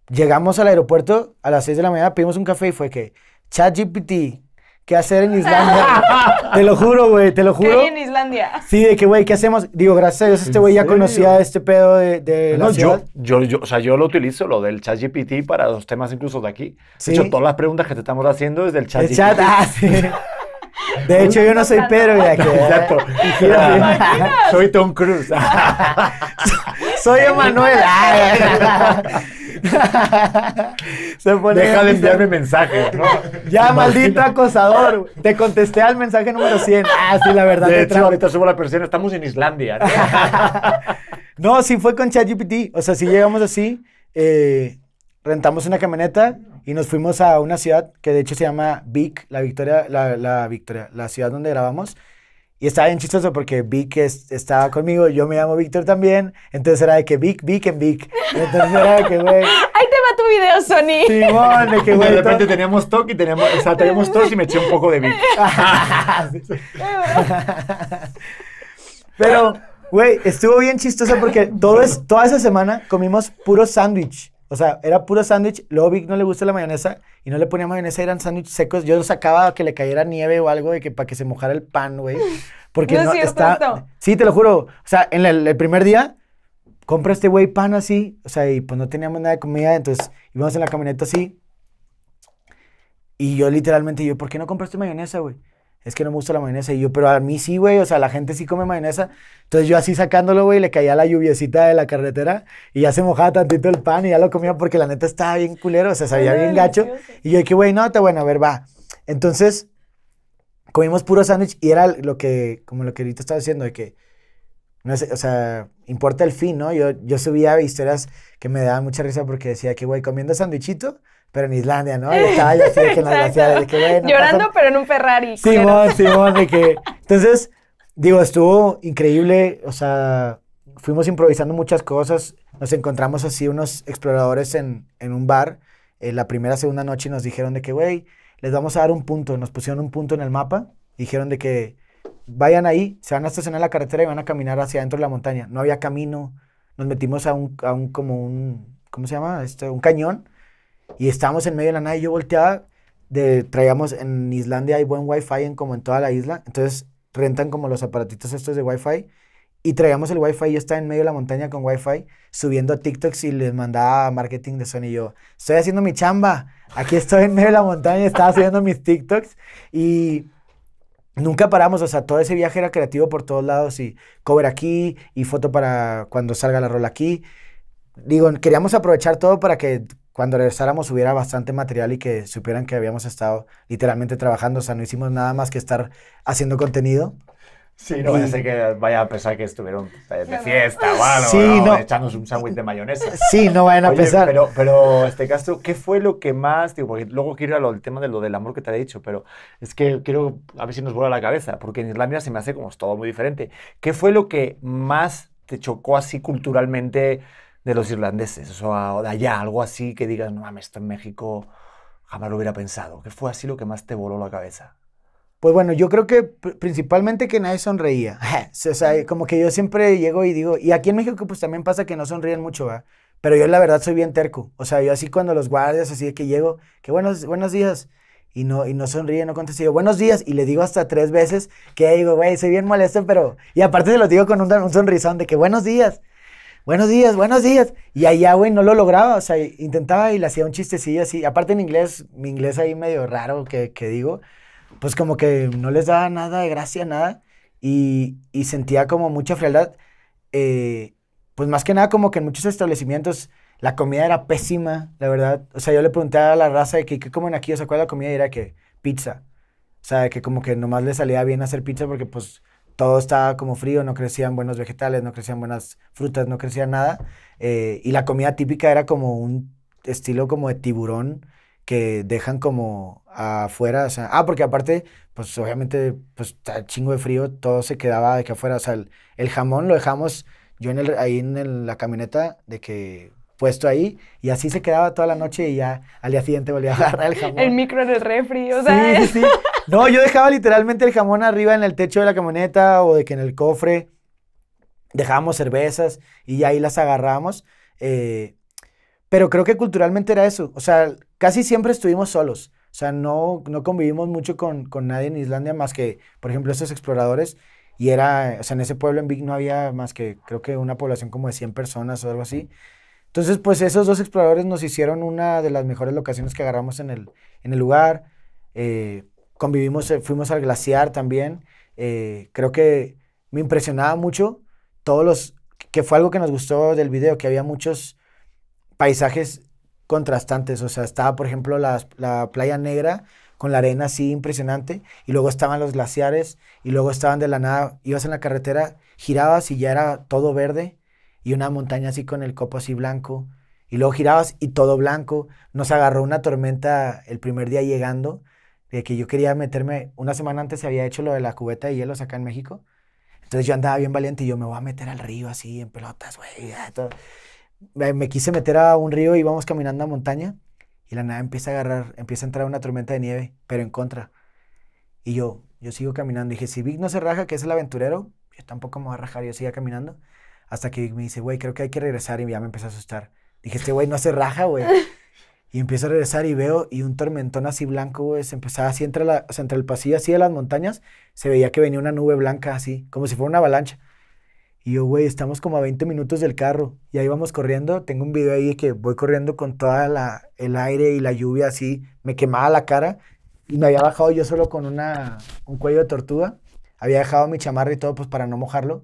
llegamos al aeropuerto a las 6 de la mañana, pedimos un café y fue que ChatGPT, ¿Qué hacer en Islandia? te lo juro, güey, te lo juro. ¿Qué en Islandia? Sí, de que, güey, ¿qué hacemos? Digo, gracias a Dios, este güey ya conocía este pedo de, no, la yo, yo, o sea, yo lo utilizo, lo del chat GPT para los temas incluso de aquí. De hecho, todas las preguntas que te estamos haciendo es del chat El ah, chat, sí. De hecho, yo no soy Pedro, ya que. ¿eh? Exacto. Soy Tom Cruise. soy Emanuel. Ah, se pone Deja de enviarme mensajes mensaje. ¿no? Ya, maldito acosador. Te contesté al mensaje número 100. Ah, sí, la verdad. De hecho, ahorita subo la presión Estamos en Islandia. No, sí fue con ChatGPT. O sea, si llegamos así, eh, rentamos una camioneta y nos fuimos a una ciudad que de hecho se llama Vic, la Victoria, la, la Victoria, la ciudad donde grabamos. Y estaba bien chistoso porque Vic estaba conmigo, yo me llamo Víctor también, entonces era de que Vic, Vic en Vic. Entonces era de que, güey. Ahí te va tu video, Sony. Simón, de que, güey. De repente teníamos toque, y teníamos, o sea, teníamos y me eché un poco de Vic. Pero, güey, estuvo bien chistoso porque todo es, toda esa semana comimos puro sándwich. O sea, era puro sándwich. Luego no le gusta la mayonesa y no le ponía mayonesa, eran sándwiches secos. Yo los sacaba a que le cayera nieve o algo de que para que se mojara el pan, güey. Porque no, es está. Sí, te lo juro. O sea, en el, primer día compra este güey pan así, o sea, y pues no teníamos nada de comida, entonces íbamos en la camioneta así. Y yo literalmente, yo, ¿por qué no compraste mayonesa, güey? es que no me gusta la mayonesa. Y yo, pero a mí sí, güey, o sea, la gente sí come mayonesa. Entonces yo así sacándolo, güey, le caía la lluviecita de la carretera y ya se mojaba tantito el pan y ya lo comía porque la neta estaba bien culero, o sea, sabía bien gacho. Y yo, dije güey, no, está bueno, a ver, va. Entonces comimos puro sándwich y era lo que, como lo que ahorita estaba diciendo, de que, no sé, o sea, importa el fin, ¿no? Yo, yo subía historias que me daban mucha risa porque decía que, güey, comiendo sándwichito pero en Islandia, ¿no? estaba Llorando, pero en un Ferrari. Simón, Simón, de que. Entonces, digo, estuvo increíble, o sea, fuimos improvisando muchas cosas. Nos encontramos así unos exploradores en, en un bar. Eh, la primera, segunda noche nos dijeron de que, güey, les vamos a dar un punto. Nos pusieron un punto en el mapa. Dijeron de que vayan ahí, se van a estacionar en la carretera y van a caminar hacia adentro de la montaña. No había camino. Nos metimos a un, a un como un, ¿cómo se llama? Este, un cañón y estábamos en medio de la nada y yo volteaba, de, traíamos, en Islandia hay buen wifi en, como en toda la isla, entonces rentan como los aparatitos estos de wifi y traíamos el wifi, yo estaba en medio de la montaña con wifi, subiendo TikToks y les mandaba marketing de Sony y yo, estoy haciendo mi chamba, aquí estoy en medio de la montaña, estaba subiendo mis TikToks y nunca paramos, o sea, todo ese viaje era creativo por todos lados y cover aquí y foto para cuando salga la rola aquí. Digo, queríamos aprovechar todo para que cuando regresáramos hubiera bastante material y que supieran que habíamos estado literalmente trabajando, o sea, no hicimos nada más que estar haciendo contenido. Sí, no y... a que vaya a pensar que estuvieron de fiesta o algo, un sándwich de mayonesa. Sí, no vayan a pensar. Pero, pero, este Castro, ¿qué fue lo que más, digo, porque luego quiero ir del tema de lo del amor que te había dicho, pero es que quiero a ver si nos vuela la cabeza, porque en Islandia se me hace como es todo muy diferente. ¿Qué fue lo que más te chocó así culturalmente? de los irlandeses o de allá, algo así que digas, no mames, esto en México jamás lo hubiera pensado. que fue así lo que más te voló la cabeza? Pues bueno, yo creo que principalmente que nadie sonreía. o sea, como que yo siempre llego y digo, y aquí en México pues también pasa que no sonríen mucho, ¿verdad? Pero yo la verdad soy bien terco. O sea, yo así cuando los guardias, así de que llego, que buenos, buenos días. Y no, y no sonríe, no contesta. Yo, buenos días. Y le digo hasta tres veces que digo, güey, soy bien molesto, pero. Y aparte se los digo con un sonrisón de que buenos días buenos días, buenos días. Y allá, güey, no lo lograba. O sea, intentaba y le hacía un chistecillo así. Aparte en inglés, mi inglés ahí medio raro que, digo, pues como que no les daba nada de gracia, nada. Y, sentía como mucha frialdad. Eh, pues más que nada como que en muchos establecimientos la comida era pésima, la verdad. O sea, yo le pregunté a la raza de que, ¿qué en aquí? O sea, la comida? era que pizza. O sea, que como que nomás le salía bien hacer pizza porque pues todo estaba como frío, no crecían buenos vegetales, no crecían buenas frutas, no crecía nada. Eh, y la comida típica era como un estilo como de tiburón que dejan como afuera, ah, porque aparte, pues obviamente, pues chingo de frío, todo se quedaba de que afuera, o sea, el, jamón lo dejamos yo en el, ahí en la camioneta de que puesto ahí y así se quedaba toda la noche y ya al día siguiente volvía a agarrar el jamón. El micro en el refri, o sea. Sí, sí, No, yo dejaba literalmente el jamón arriba en el techo de la camioneta o de que en el cofre dejábamos cervezas y ahí las agarrábamos. Eh, pero creo que culturalmente era eso. O sea, casi siempre estuvimos solos. O sea, no, no convivimos mucho con, con nadie en Islandia más que, por ejemplo, estos exploradores. Y era, o sea, en ese pueblo en Vic no había más que, creo que una población como de 100 personas o algo así. Entonces, pues esos dos exploradores nos hicieron una de las mejores locaciones que agarramos en el, en el lugar. Eh, convivimos, eh, fuimos al glaciar también. Eh, creo que me impresionaba mucho todos los, que fue algo que nos gustó del video, que había muchos paisajes contrastantes. O sea, estaba, por ejemplo, la, la, playa negra con la arena así impresionante, y luego estaban los glaciares, y luego estaban de la nada, ibas en la carretera, girabas y ya era todo verde, y una montaña así con el copo así blanco. Y luego girabas y todo blanco. Nos agarró una tormenta el primer día llegando, de que yo quería meterme, una semana antes se había hecho lo de la cubeta de hielos acá en México. Entonces yo andaba bien valiente y yo me voy a meter al río así, en pelotas, güey. Me, me, quise meter a un río y vamos caminando a montaña y la nada empieza a agarrar, empieza a entrar una tormenta de nieve, pero en contra. Y yo, yo sigo caminando. Dije, si Vic no se raja, que es el aventurero, yo tampoco me voy a rajar, yo sigo caminando. Hasta que me dice, güey, creo que hay que regresar y ya me empecé a asustar. Dije, este güey no hace raja, güey. Y empiezo a regresar y veo, y un tormentón así blanco, güey, se empezaba así entre, la, el pasillo así de las montañas, se veía que venía una nube blanca así, como si fuera una avalancha. Y yo, güey, estamos como a 20 minutos del carro, y ahí vamos corriendo, tengo un video ahí que voy corriendo con toda la, el aire y la lluvia así, me quemaba la cara, y me había bajado yo solo con una, un cuello de tortuga, había dejado mi chamarra y todo, pues para no mojarlo,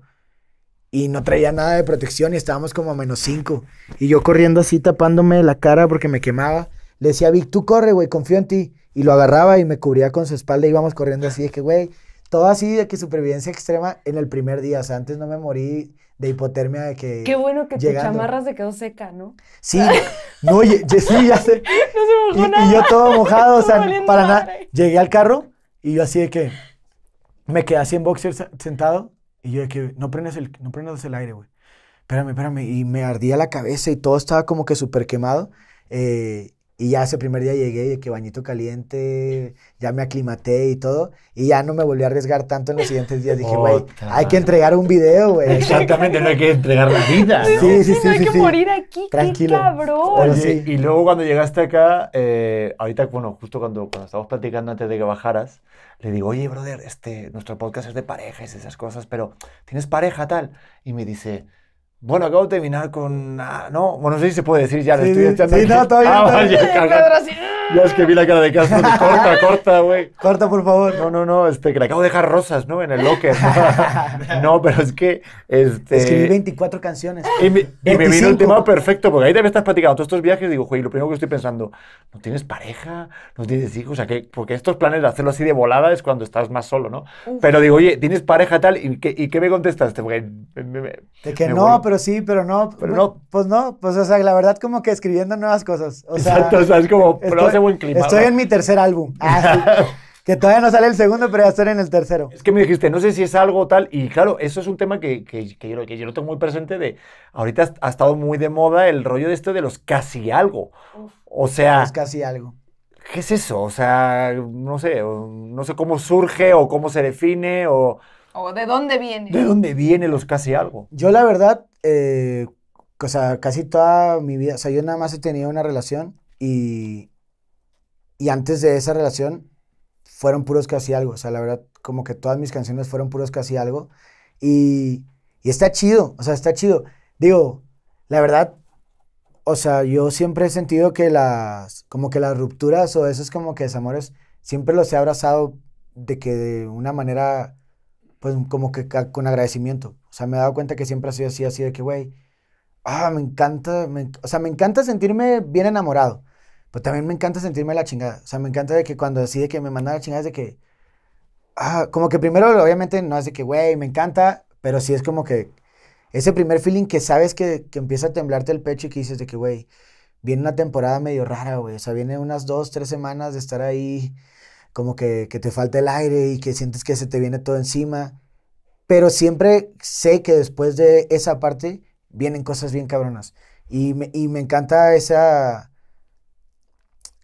y no traía nada de protección y estábamos como a menos cinco Y yo corriendo así tapándome la cara porque me quemaba. Le decía Vic, tú corre, güey, confío en ti. Y lo agarraba y me cubría con su espalda y íbamos corriendo así de que, güey, todo así de que supervivencia extrema en el primer día. O sea, antes no me morí de hipotermia de que. Qué bueno que tu chamarra se quedó seca, ¿no? Sí, no, no sí, ya sé. No se mojó nada. Y yo todo mojado, o sea, para nada. Llegué al carro y yo así de que me quedé así en boxer sentado y yo de que, no prendas el, no prendes el aire, güey. Espérame, espérame. Y me ardía la cabeza y todo estaba como que súper quemado. Eh, y ya ese primer día llegué y de que bañito caliente, ya me aclimaté y todo. Y ya no me volví a arriesgar tanto en los siguientes días. Dije, güey, hay que entregar un video, güey. Exactamente, no hay que entregar la vida. Sí, sí, sí. No hay sí, que morir aquí, Tranquilo. qué cabrón. Y luego cuando llegaste acá, eh, ahorita, bueno, justo cuando, cuando estábamos platicando antes de que bajaras, le digo, oye, brother, este, nuestro podcast es de parejas esas cosas, pero ¿tienes pareja tal? Y me dice, bueno, acabo de terminar con. Ah, no, bueno, no sé si se puede decir ya, lo estoy echando. Sí, no, todavía. Ah, No, ya, es que vi la cara de Castro. corta, corta, güey. Corta, por favor. No, no, no, este, que le acabo de dejar rosas, ¿no? En el locker. No, pero es que. Este... Escribí 24 canciones. Y me, vino el tema perfecto, porque ahí también estás platicando todos estos viajes. Digo, güey, lo primero que estoy pensando, ¿no tienes pareja? ¿No tienes hijos? O sea, que, porque estos planes de hacerlo así de volada es cuando estás más solo, ¿no? Pero digo, oye, ¿tienes pareja tal? ¿Y qué, y qué me contestas? Porque. que no, pero sí, pero no. Pero no. Pues no, pues o sea, la verdad como que escribiendo nuevas cosas. O sea, es como, pero estoy, buen Estoy en mi tercer álbum. Ah, que todavía no sale el segundo, pero ya estoy en el tercero. Es que me dijiste, no sé si es algo tal, y claro, eso es un tema que, que, que, yo, que lo tengo muy presente de, ahorita ha estado muy de moda el rollo de esto de los casi algo. O sea... casi algo. ¿Qué es eso? O sea, no sé, no sé cómo surge o cómo se define o... ¿O de dónde viene? ¿De dónde viene los casi algo? Yo la verdad, eh, o sea, casi toda mi vida, o sea, yo nada más he tenido una relación y, y antes de esa relación fueron puros casi algo. O sea, la verdad, como que todas mis canciones fueron puros casi algo. Y, y está chido, o sea, está chido. Digo, la verdad, o sea, yo siempre he sentido que las, como que las rupturas o esos como que desamores, siempre los he abrazado de que de una manera pues como que con agradecimiento. O sea, me he dado cuenta que siempre ha sido así, así de que, güey, ah, me encanta, o sea, me encanta sentirme bien enamorado, pero también me encanta sentirme la chingada. O sea, me encanta de que cuando así de que me mandan la chingada es de que, ah, como que primero obviamente no es de que, güey, me encanta, pero sí es como que ese primer feeling que sabes que, que empieza a temblarte el pecho y que dices de que, güey, viene una temporada medio rara, güey. O sea, viene unas dos, tres semanas de estar ahí como que, te falta el aire y que sientes que se te viene todo encima. Pero siempre sé que después de esa parte vienen cosas bien cabronas. Y me, encanta esa,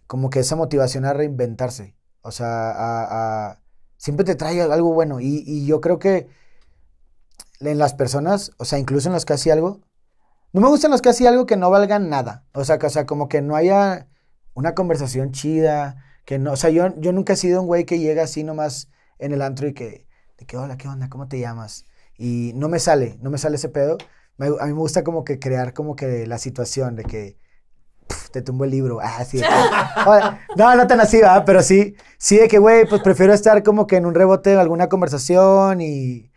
como que esa motivación a reinventarse. O sea, a, siempre te trae algo bueno. Y, yo creo que en las personas, o sea, incluso en los hacía algo, no me gustan los hacía algo que no valgan nada. O sea, o sea como que no haya una conversación chida, no, o sea, yo, yo nunca he sido un güey que llega así nomás en el antro y que, de que, hola, ¿qué onda? ¿Cómo te llamas? Y no me sale, no me sale ese pedo. a mí me gusta como que crear como que la situación de que te tumbo el libro. Ah, sí. no, no tan así, ¿verdad? pero sí, sí de que, güey, pues prefiero estar como que en un rebote de alguna conversación y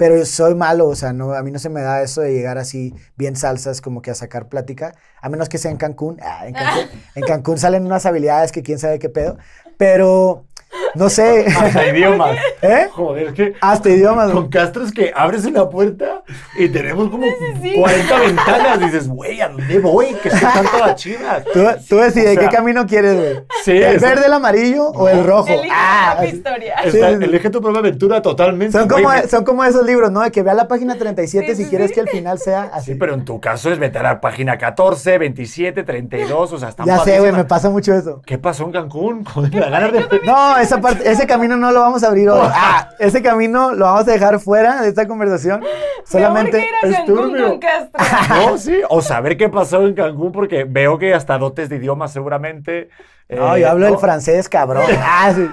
pero soy malo, o sea, no, a mí no se me da eso de llegar así bien salsas como que a sacar plática, a menos que sea en Cancún. Ah, en, Cancún en Cancún salen unas habilidades que quién sabe qué pedo, pero no sé. Hasta idiomas. ¿Eh? Joder, ¿qué? Hasta idiomas. Con castros que abres una puerta y tenemos como 40 ventanas. Y dices, güey, ¿a dónde voy? Que están todas chidas. Tú, tú decides qué camino quieres, ver? Sí, ¿El verde, el amarillo o el rojo? ah, tu historia. elige tu propia aventura totalmente. Son como, e, esos libros, ¿no? De que vea la página 37 si quieres que el final sea así. Sí, pero en tu caso es meter a la página 14, 27, 32. O sea, está Ya sé, güey, me pasa mucho eso. ¿Qué pasó en Cancún? Joder, la gana de... No, esa ese camino no lo vamos a abrir hoy. Ah, ese camino lo vamos a dejar fuera de esta conversación. Solamente es No, sí, o saber qué pasó en Cancún porque veo que hasta dotes de idioma seguramente. Eh, no, yo hablo el francés, cabrón.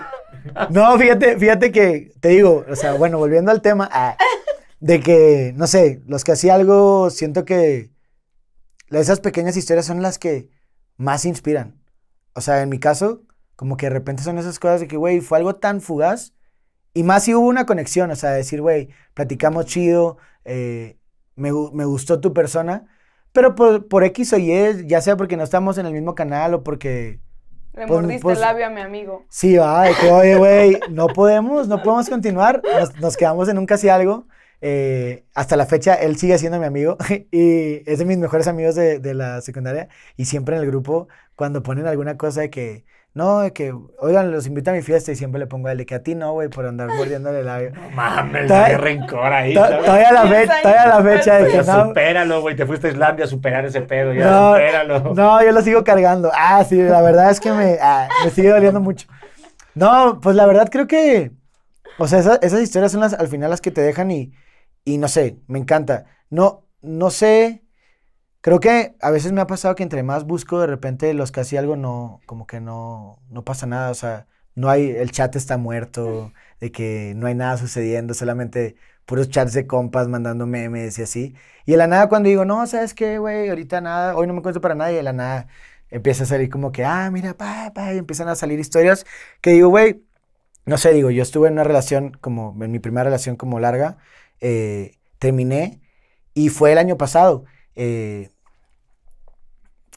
Ah, no, fíjate, fíjate que te digo, o sea, bueno, volviendo al tema ah, de que no sé, los que hacía algo siento que esas pequeñas historias son las que más inspiran. O sea, en mi caso, como que de repente son esas cosas de que, güey, fue algo tan fugaz. Y más si hubo una conexión, o sea, decir, güey, platicamos chido, eh, me, gustó tu persona, pero por, por, X o Y, ya sea porque no estamos en el mismo canal o porque... Le pues, mordiste pues el labio a mi amigo. Sí, va, que, oye, güey, no podemos, no podemos continuar, nos, quedamos en un casi algo. Eh, hasta la fecha él sigue siendo mi amigo y es de mis mejores amigos de, de, la secundaria y siempre en el grupo cuando ponen alguna cosa de que no, es que, oigan, los invito a mi fiesta y siempre le pongo él. de que a ti no, güey, por andar mordiéndole el labio. No mames, qué rencor ahí. Todavía la, la fecha de que no. Supéralo, güey, te fuiste a Islandia a superar ese pedo, ya, no, supéralo. No, yo lo sigo cargando. Ah, sí, la verdad es que me, ah, me sigue doliendo mucho. No, pues la verdad creo que, o sea, esas historias son las, al final las que te dejan y, y no sé, me encanta. No, no sé Creo que a veces me ha pasado que entre más busco, de repente los que hacía algo no, como que no, no pasa nada. O sea, no hay, el chat está muerto, de que no hay nada sucediendo, solamente puros chats de compas mandando memes y así. Y de la nada cuando digo, no, ¿sabes qué, güey? Ahorita nada, hoy no me cuento para nadie, y de la nada empieza a salir como que, ah, mira, pa, pa, y empiezan a salir historias que digo, güey, no sé, digo, yo estuve en una relación como, en mi primera relación como larga, eh, terminé y fue el año pasado. Eh,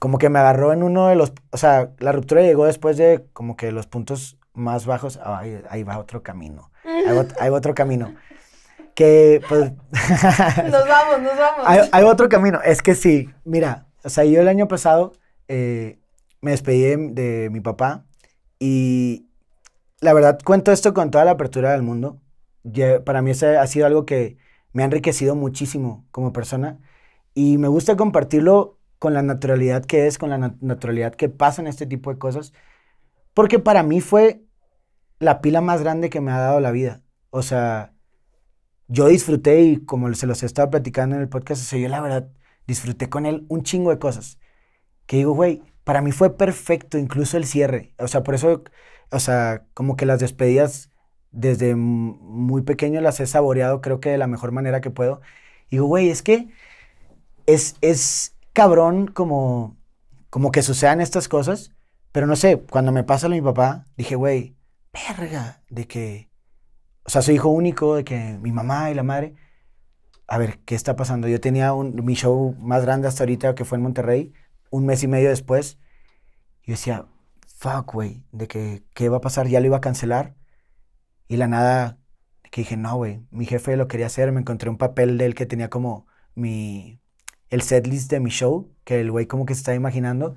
como que me agarró en uno de los, o sea, la ruptura llegó después de como que los puntos más bajos, ahí, va otro camino, hay otro camino. Que pues... nos vamos, nos vamos. Hay, hay, otro camino, es que sí, mira, o sea, yo el año pasado eh, me despedí de, mi papá y la verdad cuento esto con toda la apertura del mundo. para mí ese ha sido algo que me ha enriquecido muchísimo como persona y me gusta compartirlo con la naturalidad que es, con la naturalidad que pasan este tipo de cosas, porque para mí fue la pila más grande que me ha dado la vida. O sea, yo disfruté y como se los estaba platicando en el podcast, o sea, yo la verdad disfruté con él un chingo de cosas. Que digo, güey, para mí fue perfecto incluso el cierre. O sea, por eso, o sea, como que las despedidas desde muy pequeño las he saboreado creo que de la mejor manera que puedo. Y digo, güey, es que es, es, cabrón como, como que sucedan estas cosas, pero no sé, cuando me pasa a mi papá, dije, güey, verga, de que, o sea, soy hijo único, de que mi mamá y la madre, a ver, ¿qué está pasando? Yo tenía un, mi show más grande hasta ahorita, que fue en Monterrey, un mes y medio después, yo decía, fuck, güey, de que, ¿qué va a pasar? Ya lo iba a cancelar, y la nada, que dije, no, güey, mi jefe lo quería hacer, me encontré un papel de él que tenía como mi, el setlist de mi show, que el güey como que se estaba imaginando.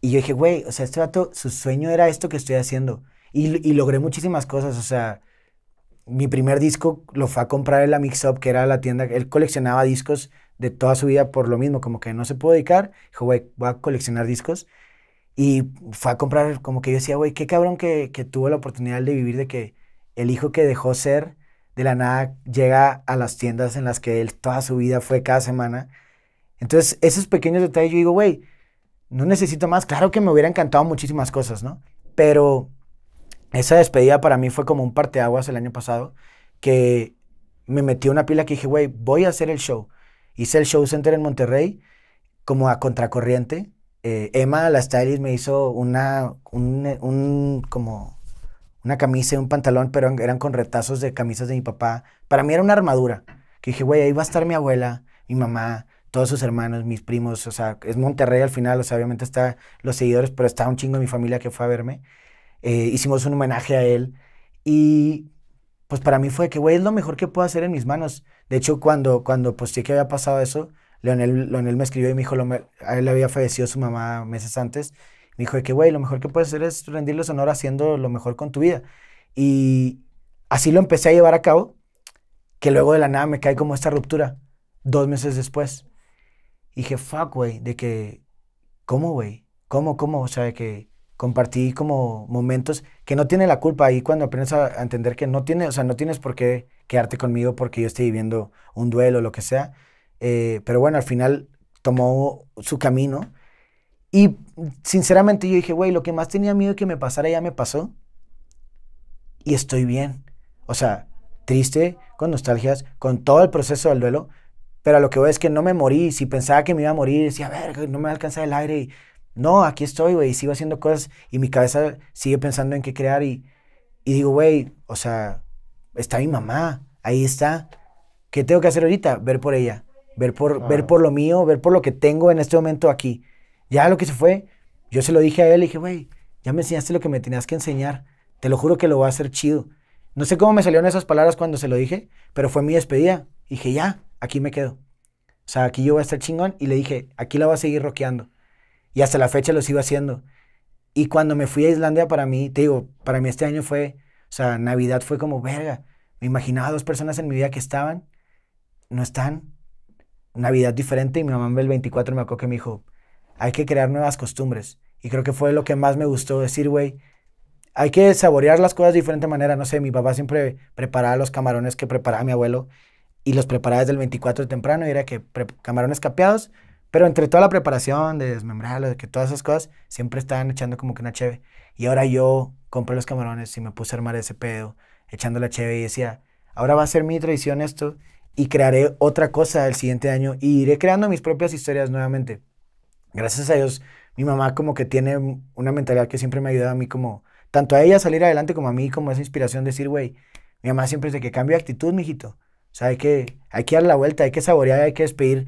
Y yo dije, güey, o sea, este vato, su sueño era esto que estoy haciendo. Y, logré muchísimas cosas, o sea, mi primer disco lo fue a comprar en la Mix Up, que era la tienda, él coleccionaba discos de toda su vida por lo mismo, como que no se pudo dedicar, dijo, güey, voy a coleccionar discos. Y fue a comprar, como que yo decía, güey, qué cabrón que, que tuvo la oportunidad de vivir de que el hijo que dejó ser de la nada llega a las tiendas en las que él toda su vida fue cada semana entonces, esos pequeños detalles, yo digo, güey, no necesito más. Claro que me hubiera encantado muchísimas cosas, ¿no? Pero esa despedida para mí fue como un parteaguas el año pasado, que me metí una pila que dije, güey, voy a hacer el show. Hice el show center en Monterrey, como a contracorriente. Eh, Emma, la stylist, me hizo una, un, un, como una camisa y un pantalón, pero eran con retazos de camisas de mi papá. Para mí era una armadura. Que dije, güey, ahí va a estar mi abuela, mi mamá, todos sus hermanos, mis primos, o sea, es Monterrey al final, o sea, obviamente está los seguidores, pero está un chingo de mi familia que fue a verme. Eh, hicimos un homenaje a él y pues para mí fue que, güey, es lo mejor que puedo hacer en mis manos. De hecho, cuando, cuando pues sí que había pasado eso, Leonel, Leonel me escribió y me dijo, a él le había fallecido su mamá meses antes, me dijo que, güey, lo mejor que puedes hacer es rendirles honor haciendo lo mejor con tu vida. Y así lo empecé a llevar a cabo, que luego de la nada me cae como esta ruptura, dos meses después. Y dije, fuck, güey, de que, ¿cómo, güey? ¿Cómo, cómo? O sea, de que compartí como momentos que no tiene la culpa. Ahí cuando aprendes a entender que no tiene, o sea, no tienes por qué quedarte conmigo porque yo estoy viviendo un duelo o lo que sea. Eh, pero bueno, al final tomó su camino. Y sinceramente yo dije, güey, lo que más tenía miedo que me pasara ya me pasó. Y estoy bien. O sea, triste, con nostalgias, con todo el proceso del duelo, pero lo que voy es que no me morí. Si pensaba que me iba a morir, decía, a ver, no me alcanza el aire. Y, no, aquí estoy, güey, y sigo haciendo cosas. Y mi cabeza sigue pensando en qué crear. Y, digo, güey, o sea, está mi mamá, ahí está. ¿Qué tengo que hacer ahorita? Ver por ella, ver por, ah. ver por lo mío, ver por lo que tengo en este momento aquí. Ya lo que se fue, yo se lo dije a él, y dije, güey, ya me enseñaste lo que me tenías que enseñar. Te lo juro que lo voy a hacer chido. No sé cómo me salieron esas palabras cuando se lo dije, pero fue mi despedida dije, ya, aquí me quedo. O sea, aquí yo voy a estar chingón. Y le dije, aquí la voy a seguir roqueando. Y hasta la fecha lo sigo haciendo. Y cuando me fui a Islandia, para mí, te digo, para mí este año fue, o sea, Navidad fue como, verga, me imaginaba dos personas en mi vida que estaban, no están. Navidad diferente y mi mamá el 24 me acuerdo que me dijo, hay que crear nuevas costumbres. Y creo que fue lo que más me gustó decir, güey, hay que saborear las cosas de diferente manera. No sé, mi papá siempre preparaba los camarones que preparaba mi abuelo y los preparaba desde el 24 de temprano y era que camarones capeados, pero entre toda la preparación de desmembrarlos de que todas esas cosas, siempre estaban echando como que una cheve. Y ahora yo compré los camarones y me puse a armar ese pedo, echando la cheve y decía, ahora va a ser mi tradición esto y crearé otra cosa el siguiente año y iré creando mis propias historias nuevamente. Gracias a Dios, mi mamá como que tiene una mentalidad que siempre me ha ayudado a mí como, tanto a ella salir adelante como a mí, como esa inspiración de decir, güey, mi mamá siempre dice que cambio de actitud, mijito o sea, hay que, hay que dar la vuelta, hay que saborear, hay que despedir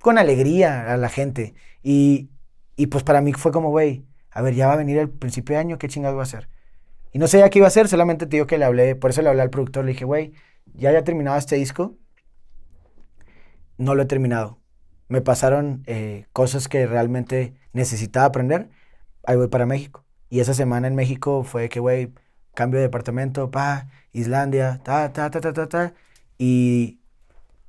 con alegría a la gente. Y, y pues para mí fue como, güey, a ver, ya va a venir el principio de año, ¿qué chingados va a hacer? Y no sabía qué iba a hacer, solamente te digo que le hablé, por eso le hablé al productor, le dije, güey, ya había terminado este disco, no lo he terminado. Me pasaron eh, cosas que realmente necesitaba aprender, ahí voy para México. Y esa semana en México fue que, güey, cambio de departamento, pa, Islandia, ta, ta, ta, ta, ta, ta, y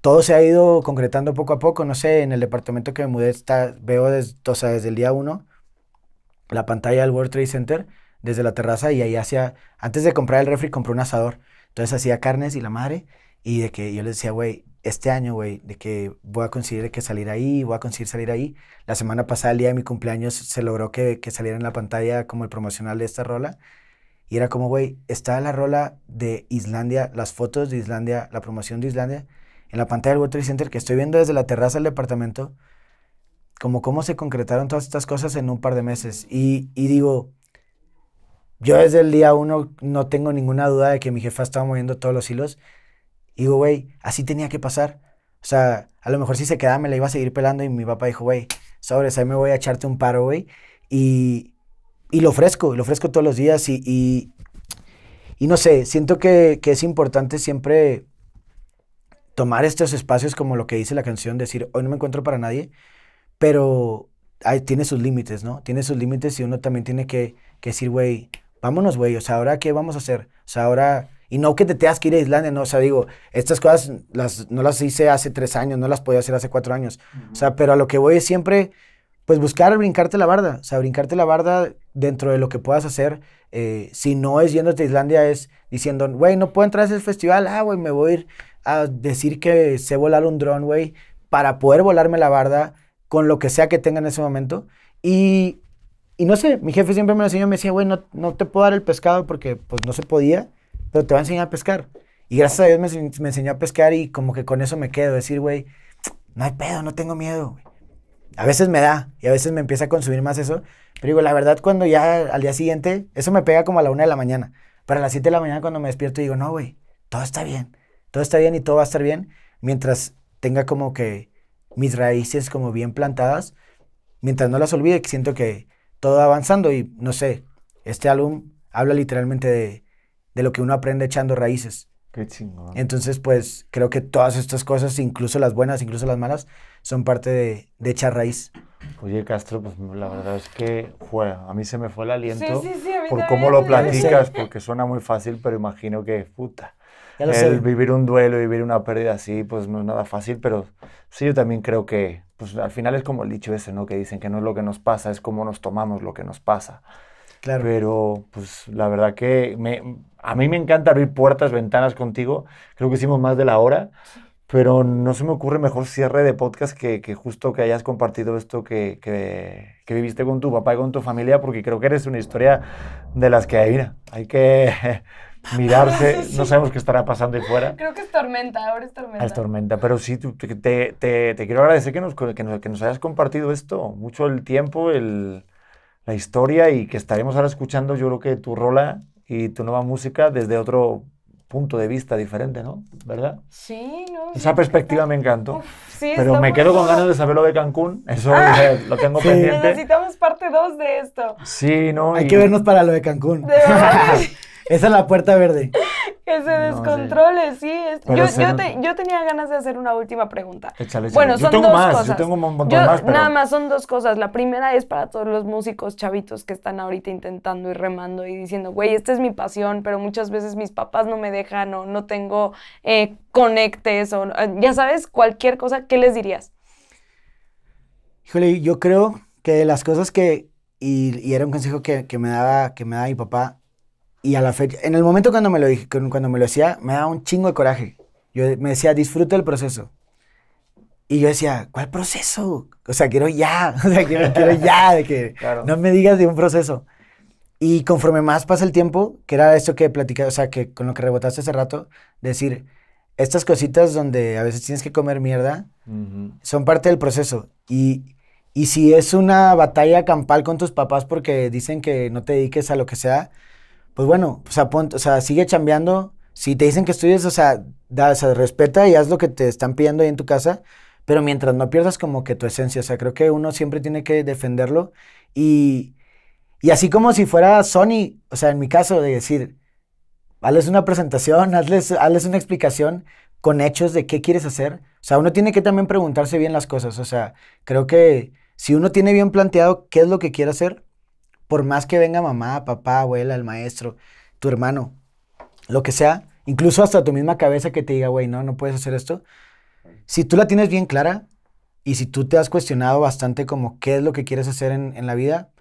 todo se ha ido concretando poco a poco. No sé, en el departamento que me mudé está, veo desde, o sea, desde el día uno la pantalla del World Trade Center desde la terraza y ahí hacía, antes de comprar el refri compré un asador. Entonces hacía carnes y la madre y de que yo les decía, güey, este año, güey, de que voy a conseguir que salir ahí, voy a conseguir salir ahí. La semana pasada, el día de mi cumpleaños, se logró que, que saliera en la pantalla como el promocional de esta rola y era como, güey, está la rola de Islandia, las fotos de Islandia, la promoción de Islandia, en la pantalla del World Center que estoy viendo desde la terraza del departamento, como cómo se concretaron todas estas cosas en un par de meses. Y, y digo, yo desde el día uno no tengo ninguna duda de que mi jefa estaba moviendo todos los hilos. Y digo, güey, así tenía que pasar. O sea, a lo mejor si se quedaba me la iba a seguir pelando y mi papá dijo, güey, sobres, ahí me voy a echarte un paro, güey. Y, y lo ofrezco, lo ofrezco todos los días y, y, no sé, siento que, que, es importante siempre tomar estos espacios como lo que dice la canción, decir, hoy no me encuentro para nadie, pero tiene sus límites, ¿no? Tiene sus límites y uno también tiene que, que decir, güey, vámonos, güey, o sea, ahora qué vamos a hacer, o sea, ahora... Y no que te tengas que ir a Islandia, no, o sea, digo, estas cosas las, no las hice hace tres años, no las podía hacer hace cuatro años. O sea, pero a lo que voy es siempre pues buscar brincarte la barda, o sea, brincarte la barda dentro de lo que puedas hacer. Eh, si no es yéndote a Islandia, es diciendo, güey, no puedo entrar a ese festival, ah, güey, me voy a ir a decir que sé volar un dron, güey, para poder volarme la barda con lo que sea que tenga en ese momento. Y, no sé, mi jefe siempre me lo enseñó, me decía, güey, no, te puedo dar el pescado porque pues no se podía, pero te va a enseñar a pescar. Y gracias a Dios me, me enseñó a pescar y como que con eso me quedo, decir, güey, no hay pedo, no tengo miedo, güey. A veces me da y a veces me empieza a consumir más eso. Pero digo, la verdad, cuando ya al día siguiente, eso me pega como a la una de la mañana. Pero a las siete de la mañana cuando me despierto digo, no, güey, todo está bien. Todo está bien y todo va a estar bien mientras tenga como que mis raíces como bien plantadas. Mientras no las olvide, que siento que todo va avanzando y no sé, este álbum habla literalmente de lo que uno aprende echando raíces. Qué chingón. Entonces, pues creo que todas estas cosas, incluso las buenas, incluso las malas, son parte de, de echar raíz. Oye, Castro, pues la verdad es que, juega, a mí se me fue el aliento por cómo lo platicas, porque suena muy fácil, pero imagino que, puta, el vivir un duelo, vivir una pérdida así, pues no es nada fácil, pero sí, yo también creo que, pues al final es como el dicho ese, ¿no? Que dicen que no es lo que nos pasa, es cómo nos tomamos lo que nos pasa. Claro. Pero, pues, la verdad que a mí me encanta abrir puertas, ventanas contigo. Creo que hicimos más de la hora, pero no se me ocurre mejor cierre de podcast que, justo que hayas compartido esto que, viviste con tu papá y con tu familia, porque creo que eres una historia de las que, hay que mirarse. No sabemos qué estará pasando ahí fuera. Creo que es tormenta, ahora es tormenta. Es tormenta, pero sí, te, quiero agradecer que que nos hayas compartido esto, mucho el tiempo, el la historia y que estaremos ahora escuchando, yo creo que tu rola y tu nueva música desde otro punto de vista diferente, ¿no? ¿Verdad? Sí, no. Esa perspectiva me encantó. sí, pero me quedo con ganas de saber lo de Cancún. Eso ah. lo tengo pendiente. Necesitamos parte 2 de esto. Sí, no. Hay que vernos para lo de Cancún. Esa es la puerta verde que se descontrole, sí. yo, tenía ganas de hacer una última pregunta. Bueno, son dos cosas. Yo tengo un montón más, Nada más son dos cosas. La primera es para todos los músicos chavitos que están ahorita intentando y remando y diciendo, güey, esta es mi pasión, pero muchas veces mis papás no me dejan o no tengo eh, conectes o eh, ya sabes, cualquier cosa, ¿qué les dirías? Híjole, yo creo que las cosas que, y, era un consejo que, que, me daba, que me daba mi papá, y a la fecha, en el momento cuando me lo dije, cuando me lo decía, me daba un chingo de coraje. Yo me decía, disfruta el proceso. Y yo decía, ¿cuál proceso? O sea, quiero ya, o sea, quiero, ya, de que no me digas de un proceso. Y conforme más pasa el tiempo, que era esto que platicaba, o sea, que con lo que rebotaste hace rato, decir, estas cositas donde a veces tienes que comer mierda, son parte del proceso. Y, y si es una batalla campal con tus papás porque dicen que no te dediques a lo que sea, pues bueno, o sea, sigue chambeando. Si te dicen que estudies, o sea, respeta y haz lo que te están pidiendo ahí en tu casa, pero mientras no pierdas como que tu esencia, o sea, creo que uno siempre tiene que defenderlo y, así como si fuera Sony, o sea, en mi caso, de decir, hazles una presentación, hazles, hazles una explicación con hechos de qué quieres hacer. O sea, uno tiene que también preguntarse bien las cosas, o sea, creo que si uno tiene bien planteado qué es lo que quiere hacer, por más que venga mamá, papá, abuela, el maestro, tu hermano, lo que sea, incluso hasta tu misma cabeza que te diga, güey, no, no puedes hacer esto. Si tú la tienes bien clara y si tú te has cuestionado bastante como qué es lo que quieres hacer en, la vida,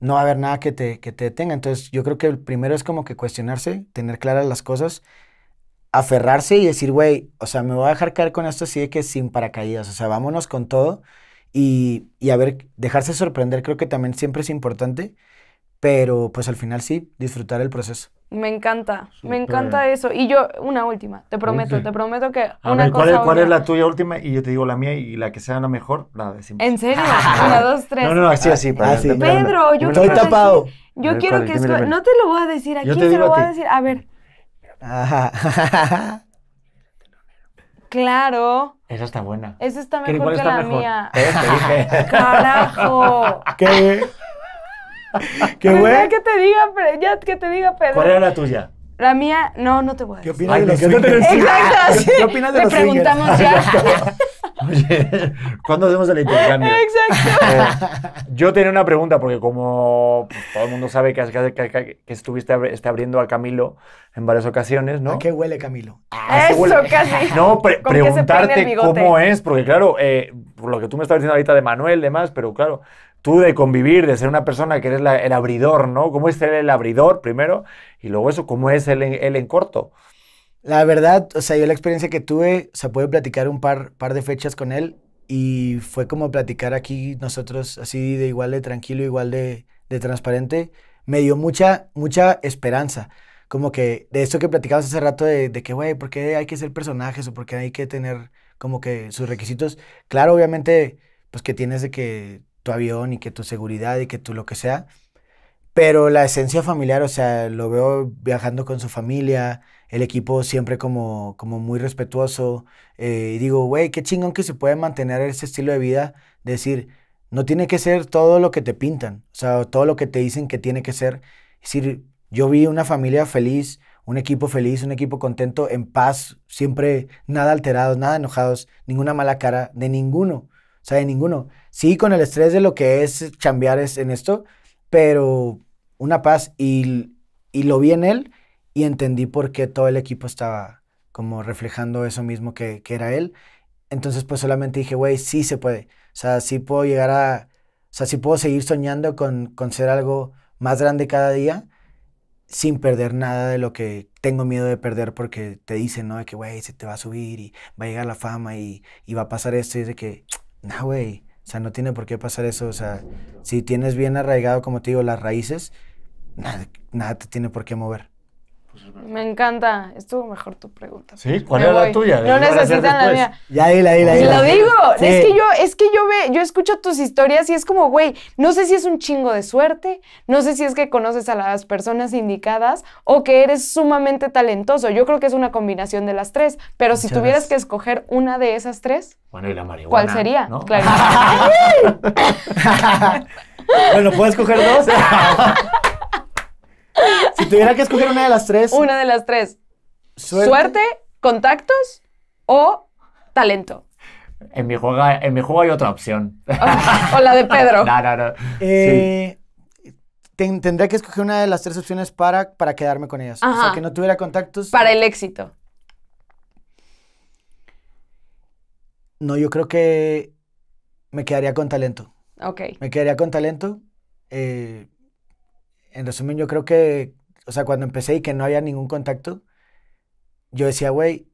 no va a haber nada que te, que te detenga. Entonces yo creo que el primero es como que cuestionarse, tener claras las cosas, aferrarse y decir, güey, o sea, me voy a dejar caer con esto así de que sin paracaídas, o sea, vámonos con todo y, y a ver, dejarse sorprender creo que también siempre es importante pero pues al final sí, disfrutar el proceso. Me encanta, me encanta eso. Y yo, una última, te prometo, te prometo que una ver, ¿cuál, es, ¿Cuál es la tuya última? Y yo te digo la mía y la que sea la mejor, la decimos. ¿En serio? una, dos, tres. No, no, así, así. Ah, para ah, Pedro, yo Estoy tapado. yo quiero que... no te lo voy a decir, aquí, te, lo voy a, decir? A ver. Claro. Esa está buena. Esa está mejor que la mía. ¿Eh? Carajo. ¿Qué? Qué bueno. que te diga, ya que te diga Pedro. ¿Cuál era la tuya? La mía, no, no te voy a decir. ¿Qué opinas de los swingers? Exacto. ¿Qué, ¿Qué, opinas de Te preguntamos ya. Oye, ¿cuándo hacemos el intercambio? Exacto. Eh, yo tenía una pregunta, porque como pues, todo el mundo sabe que, estuviste este, abriendo a Camilo en varias ocasiones, ¿no? ¿A qué huele Camilo? ¿A Eso casi. No, preguntarte cómo es, porque claro, eh, por lo que tú me estás diciendo ahorita de Manuel, y demás, pero claro, tú de convivir, de ser una persona que eres el abridor, ¿no? ¿Cómo es ser el abridor primero? Y luego eso, ¿cómo es él el corto? La verdad, o sea, yo la experiencia que tuve, se sea, pude platicar un par, par de fechas con él y fue como platicar aquí nosotros así de igual de tranquilo, igual de, transparente. Me dio mucha, mucha esperanza. Como que de esto que platicamos hace rato de, de que, güey, ¿por qué hay que ser personajes o por qué hay que tener como que sus requisitos? Claro, obviamente, pues que tienes de que tu avión y que tu seguridad y que tu lo que sea. Pero la esencia familiar, o sea, lo veo viajando con su familia, el equipo siempre como, como muy respetuoso. Eh, y digo, güey, qué chingón que se puede mantener ese estilo de vida. Decir, no tiene que ser todo lo que te pintan, o sea, todo lo que te dicen que tiene que ser. Es decir, yo vi una familia feliz, un equipo feliz, un equipo contento, en paz, siempre nada alterados, nada enojados, ninguna mala cara de ninguno, o sea, de ninguno sí, con el estrés de lo que es chambear es en esto, pero una paz y, y lo vi en él y entendí por qué todo el equipo estaba como reflejando eso mismo que, era él. Entonces pues solamente dije, güey, sí se puede. O sea, sí puedo llegar a, o sea, sí puedo seguir soñando con, ser algo más grande cada día sin perder nada de lo que tengo miedo de perder porque te dicen, ¿no? De que, güey, se te va a subir y va a llegar la fama y, va a pasar esto. Y es de que, no, nah, güey, o sea, no tiene por qué pasar eso. O sea, si tienes bien arraigado, como te digo, las raíces, nada, nada te tiene por qué mover. Pues, me encanta. Estuvo mejor tu pregunta. ¿Sí? Pues ¿Cuál era la tuya? No necesitan la mía. Ya, ahí, ahí. Lo digo. Es que yo, es que yo ve, yo escucho tus historias y es como, güey, no sé si es un chingo de suerte, no sé si es que conoces a las personas indicadas o que eres sumamente talentoso. Yo creo que es una combinación de las tres. Pero si tuvieras que escoger una de esas tres, bueno, la marihuana. ¿Cuál sería? Claro. bueno, ¿puedo escoger dos si tuviera que escoger una de las tres. Una de las tres. Suerte, contactos o talento. En mi, juego, en mi juego hay otra opción. o la de Pedro. no, no, no. Eh, tendría que escoger una de las tres opciones para, para quedarme con ellas. O sea, que no tuviera contactos. Para el éxito. No, yo creo que me quedaría con talento. Ok. Me quedaría con talento. Eh, en resumen, yo creo que, o sea, cuando empecé y que no había ningún contacto, yo decía, güey,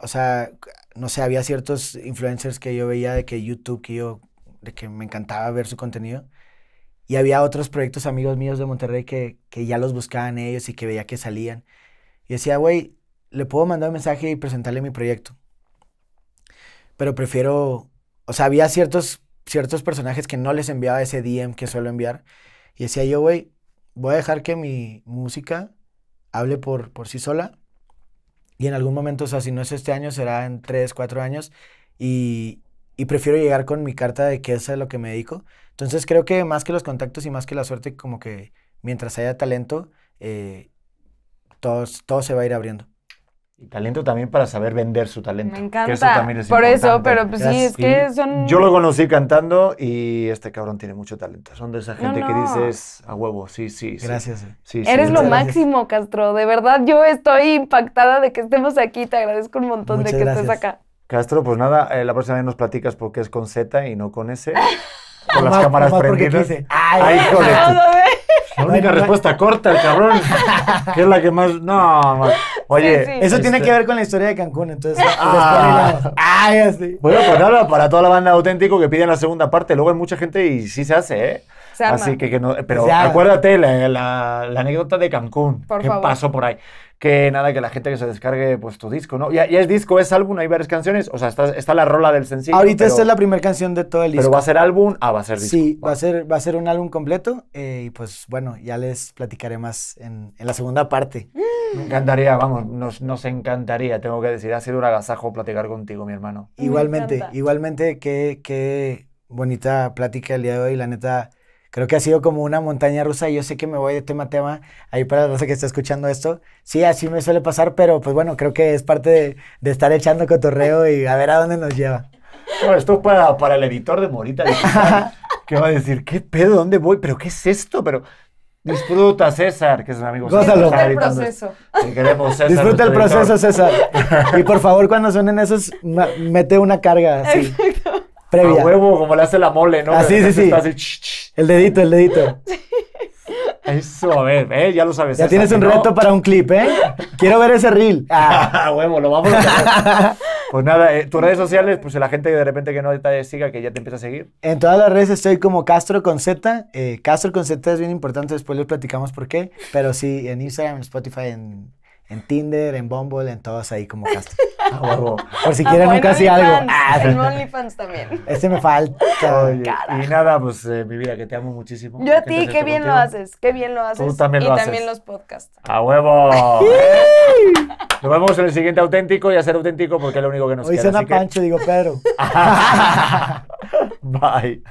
o sea, no sé, había ciertos influencers que yo veía de que YouTube, que yo, de que me encantaba ver su contenido. Y había otros proyectos amigos míos de Monterrey que, que ya los buscaban ellos y que veía que salían. Y decía, güey, le puedo mandar un mensaje y presentarle mi proyecto. Pero prefiero, o sea, había ciertos, ciertos personajes que no les enviaba ese DM que suelo enviar. Y decía yo, güey, voy a dejar que mi música hable por, sí sola. Y en algún momento, o sea, si no es este año, será en tres, cuatro años. Y, prefiero llegar con mi carta de que es es lo que me dedico. Entonces creo que más que los contactos y más que la suerte, como que mientras haya talento, eh, todo se va a ir abriendo. Y talento también para saber vender su talento. Me encanta. Por eso, pero pues, sí, es que son. Yo lo conocí cantando y este cabrón tiene mucho talento. Son de esa gente que dices a huevo, sí, sí. Gracias. Eh. Eres lo máximo, Castro. De verdad, yo estoy impactada de que estemos aquí. Te agradezco un montón de que estés acá. Castro, pues nada, eh, la próxima vez nos platicas por qué es con Z y no con S. con las cámaras prendidas. Ay, Ay, ah, La única respuesta corta, el cabrón. Que es la que más. No, Oye. Eso tiene este que ver con la historia de Cancún, entonces. Ah, ya para toda la banda auténtico que piden la segunda parte. Luego hay mucha gente y sí se hace, ¿eh? Así que, que no, pero acuérdate la, la, anécdota de Cancún. Por que pasó por ahí? Que nada, que la gente que se descargue pues tu disco, ¿no? Ya, ya es disco, es álbum, hay varias canciones. O sea, está, está la rola del sencillo. Ahorita esta es la primera canción de todo el disco. Pero va a ser álbum, ah, va a ser disco. Sí, va, a, ser, va a ser un álbum completo. Eh, y pues bueno, ya les platicaré más en, en la segunda parte. Mm. Me encantaría, vamos, nos, nos, encantaría, tengo que decir. Ha sido un agasajo platicar contigo, mi hermano. Igualmente, igualmente, qué, qué bonita plática el día de hoy, la neta Creo que ha sido como una montaña rusa. y Yo sé que me voy de tema a tema ahí para la que está escuchando esto. Sí, así me suele pasar, pero pues bueno, creo que es parte de, estar echando cotorreo y a ver a dónde nos lleva. esto para, para el editor de Morita que va a decir, ¿qué pedo? ¿Dónde voy? ¿Pero qué es esto? Pero Disfruta, César, que es un amigo. Disfruta el proceso. Disfruta el proceso, César. Y por favor, cuando suenen esos, mete una carga a huevo, como le hace la mole, ¿no? Ah, así, sí, sí. El dedito, el dedito. Eso, a ver, eh, ya lo sabes. Ya tienes un reto para un clip, ¿eh? Quiero ver ese reel. Ah, huevo, lo vamos a Pues nada, eh, tus redes sociales, pues la gente de repente que no te siga, que ya te empieza a seguir. En todas las redes estoy como Castro con Z. Eh, Castro con Z es bien importante, después les platicamos por qué. Pero sí, en Instagram, en Spotify, en, en Tinder, en Bumble, en todas ahí como Castro a ah, huevo. Por si ah, quieren nunca algo. Ah, en OnlyFans también. Ese me falta. y nada, pues eh, mi vida, que te amo muchísimo. Yo a ti, qué bien lo haces, qué bien lo haces. Tú también y lo haces. Y también los podcasts. ¡A huevo! nos vemos en el siguiente auténtico y a ser auténtico porque es lo único que nos queda. Hoy suena Pancho, digo Pedro. Bye.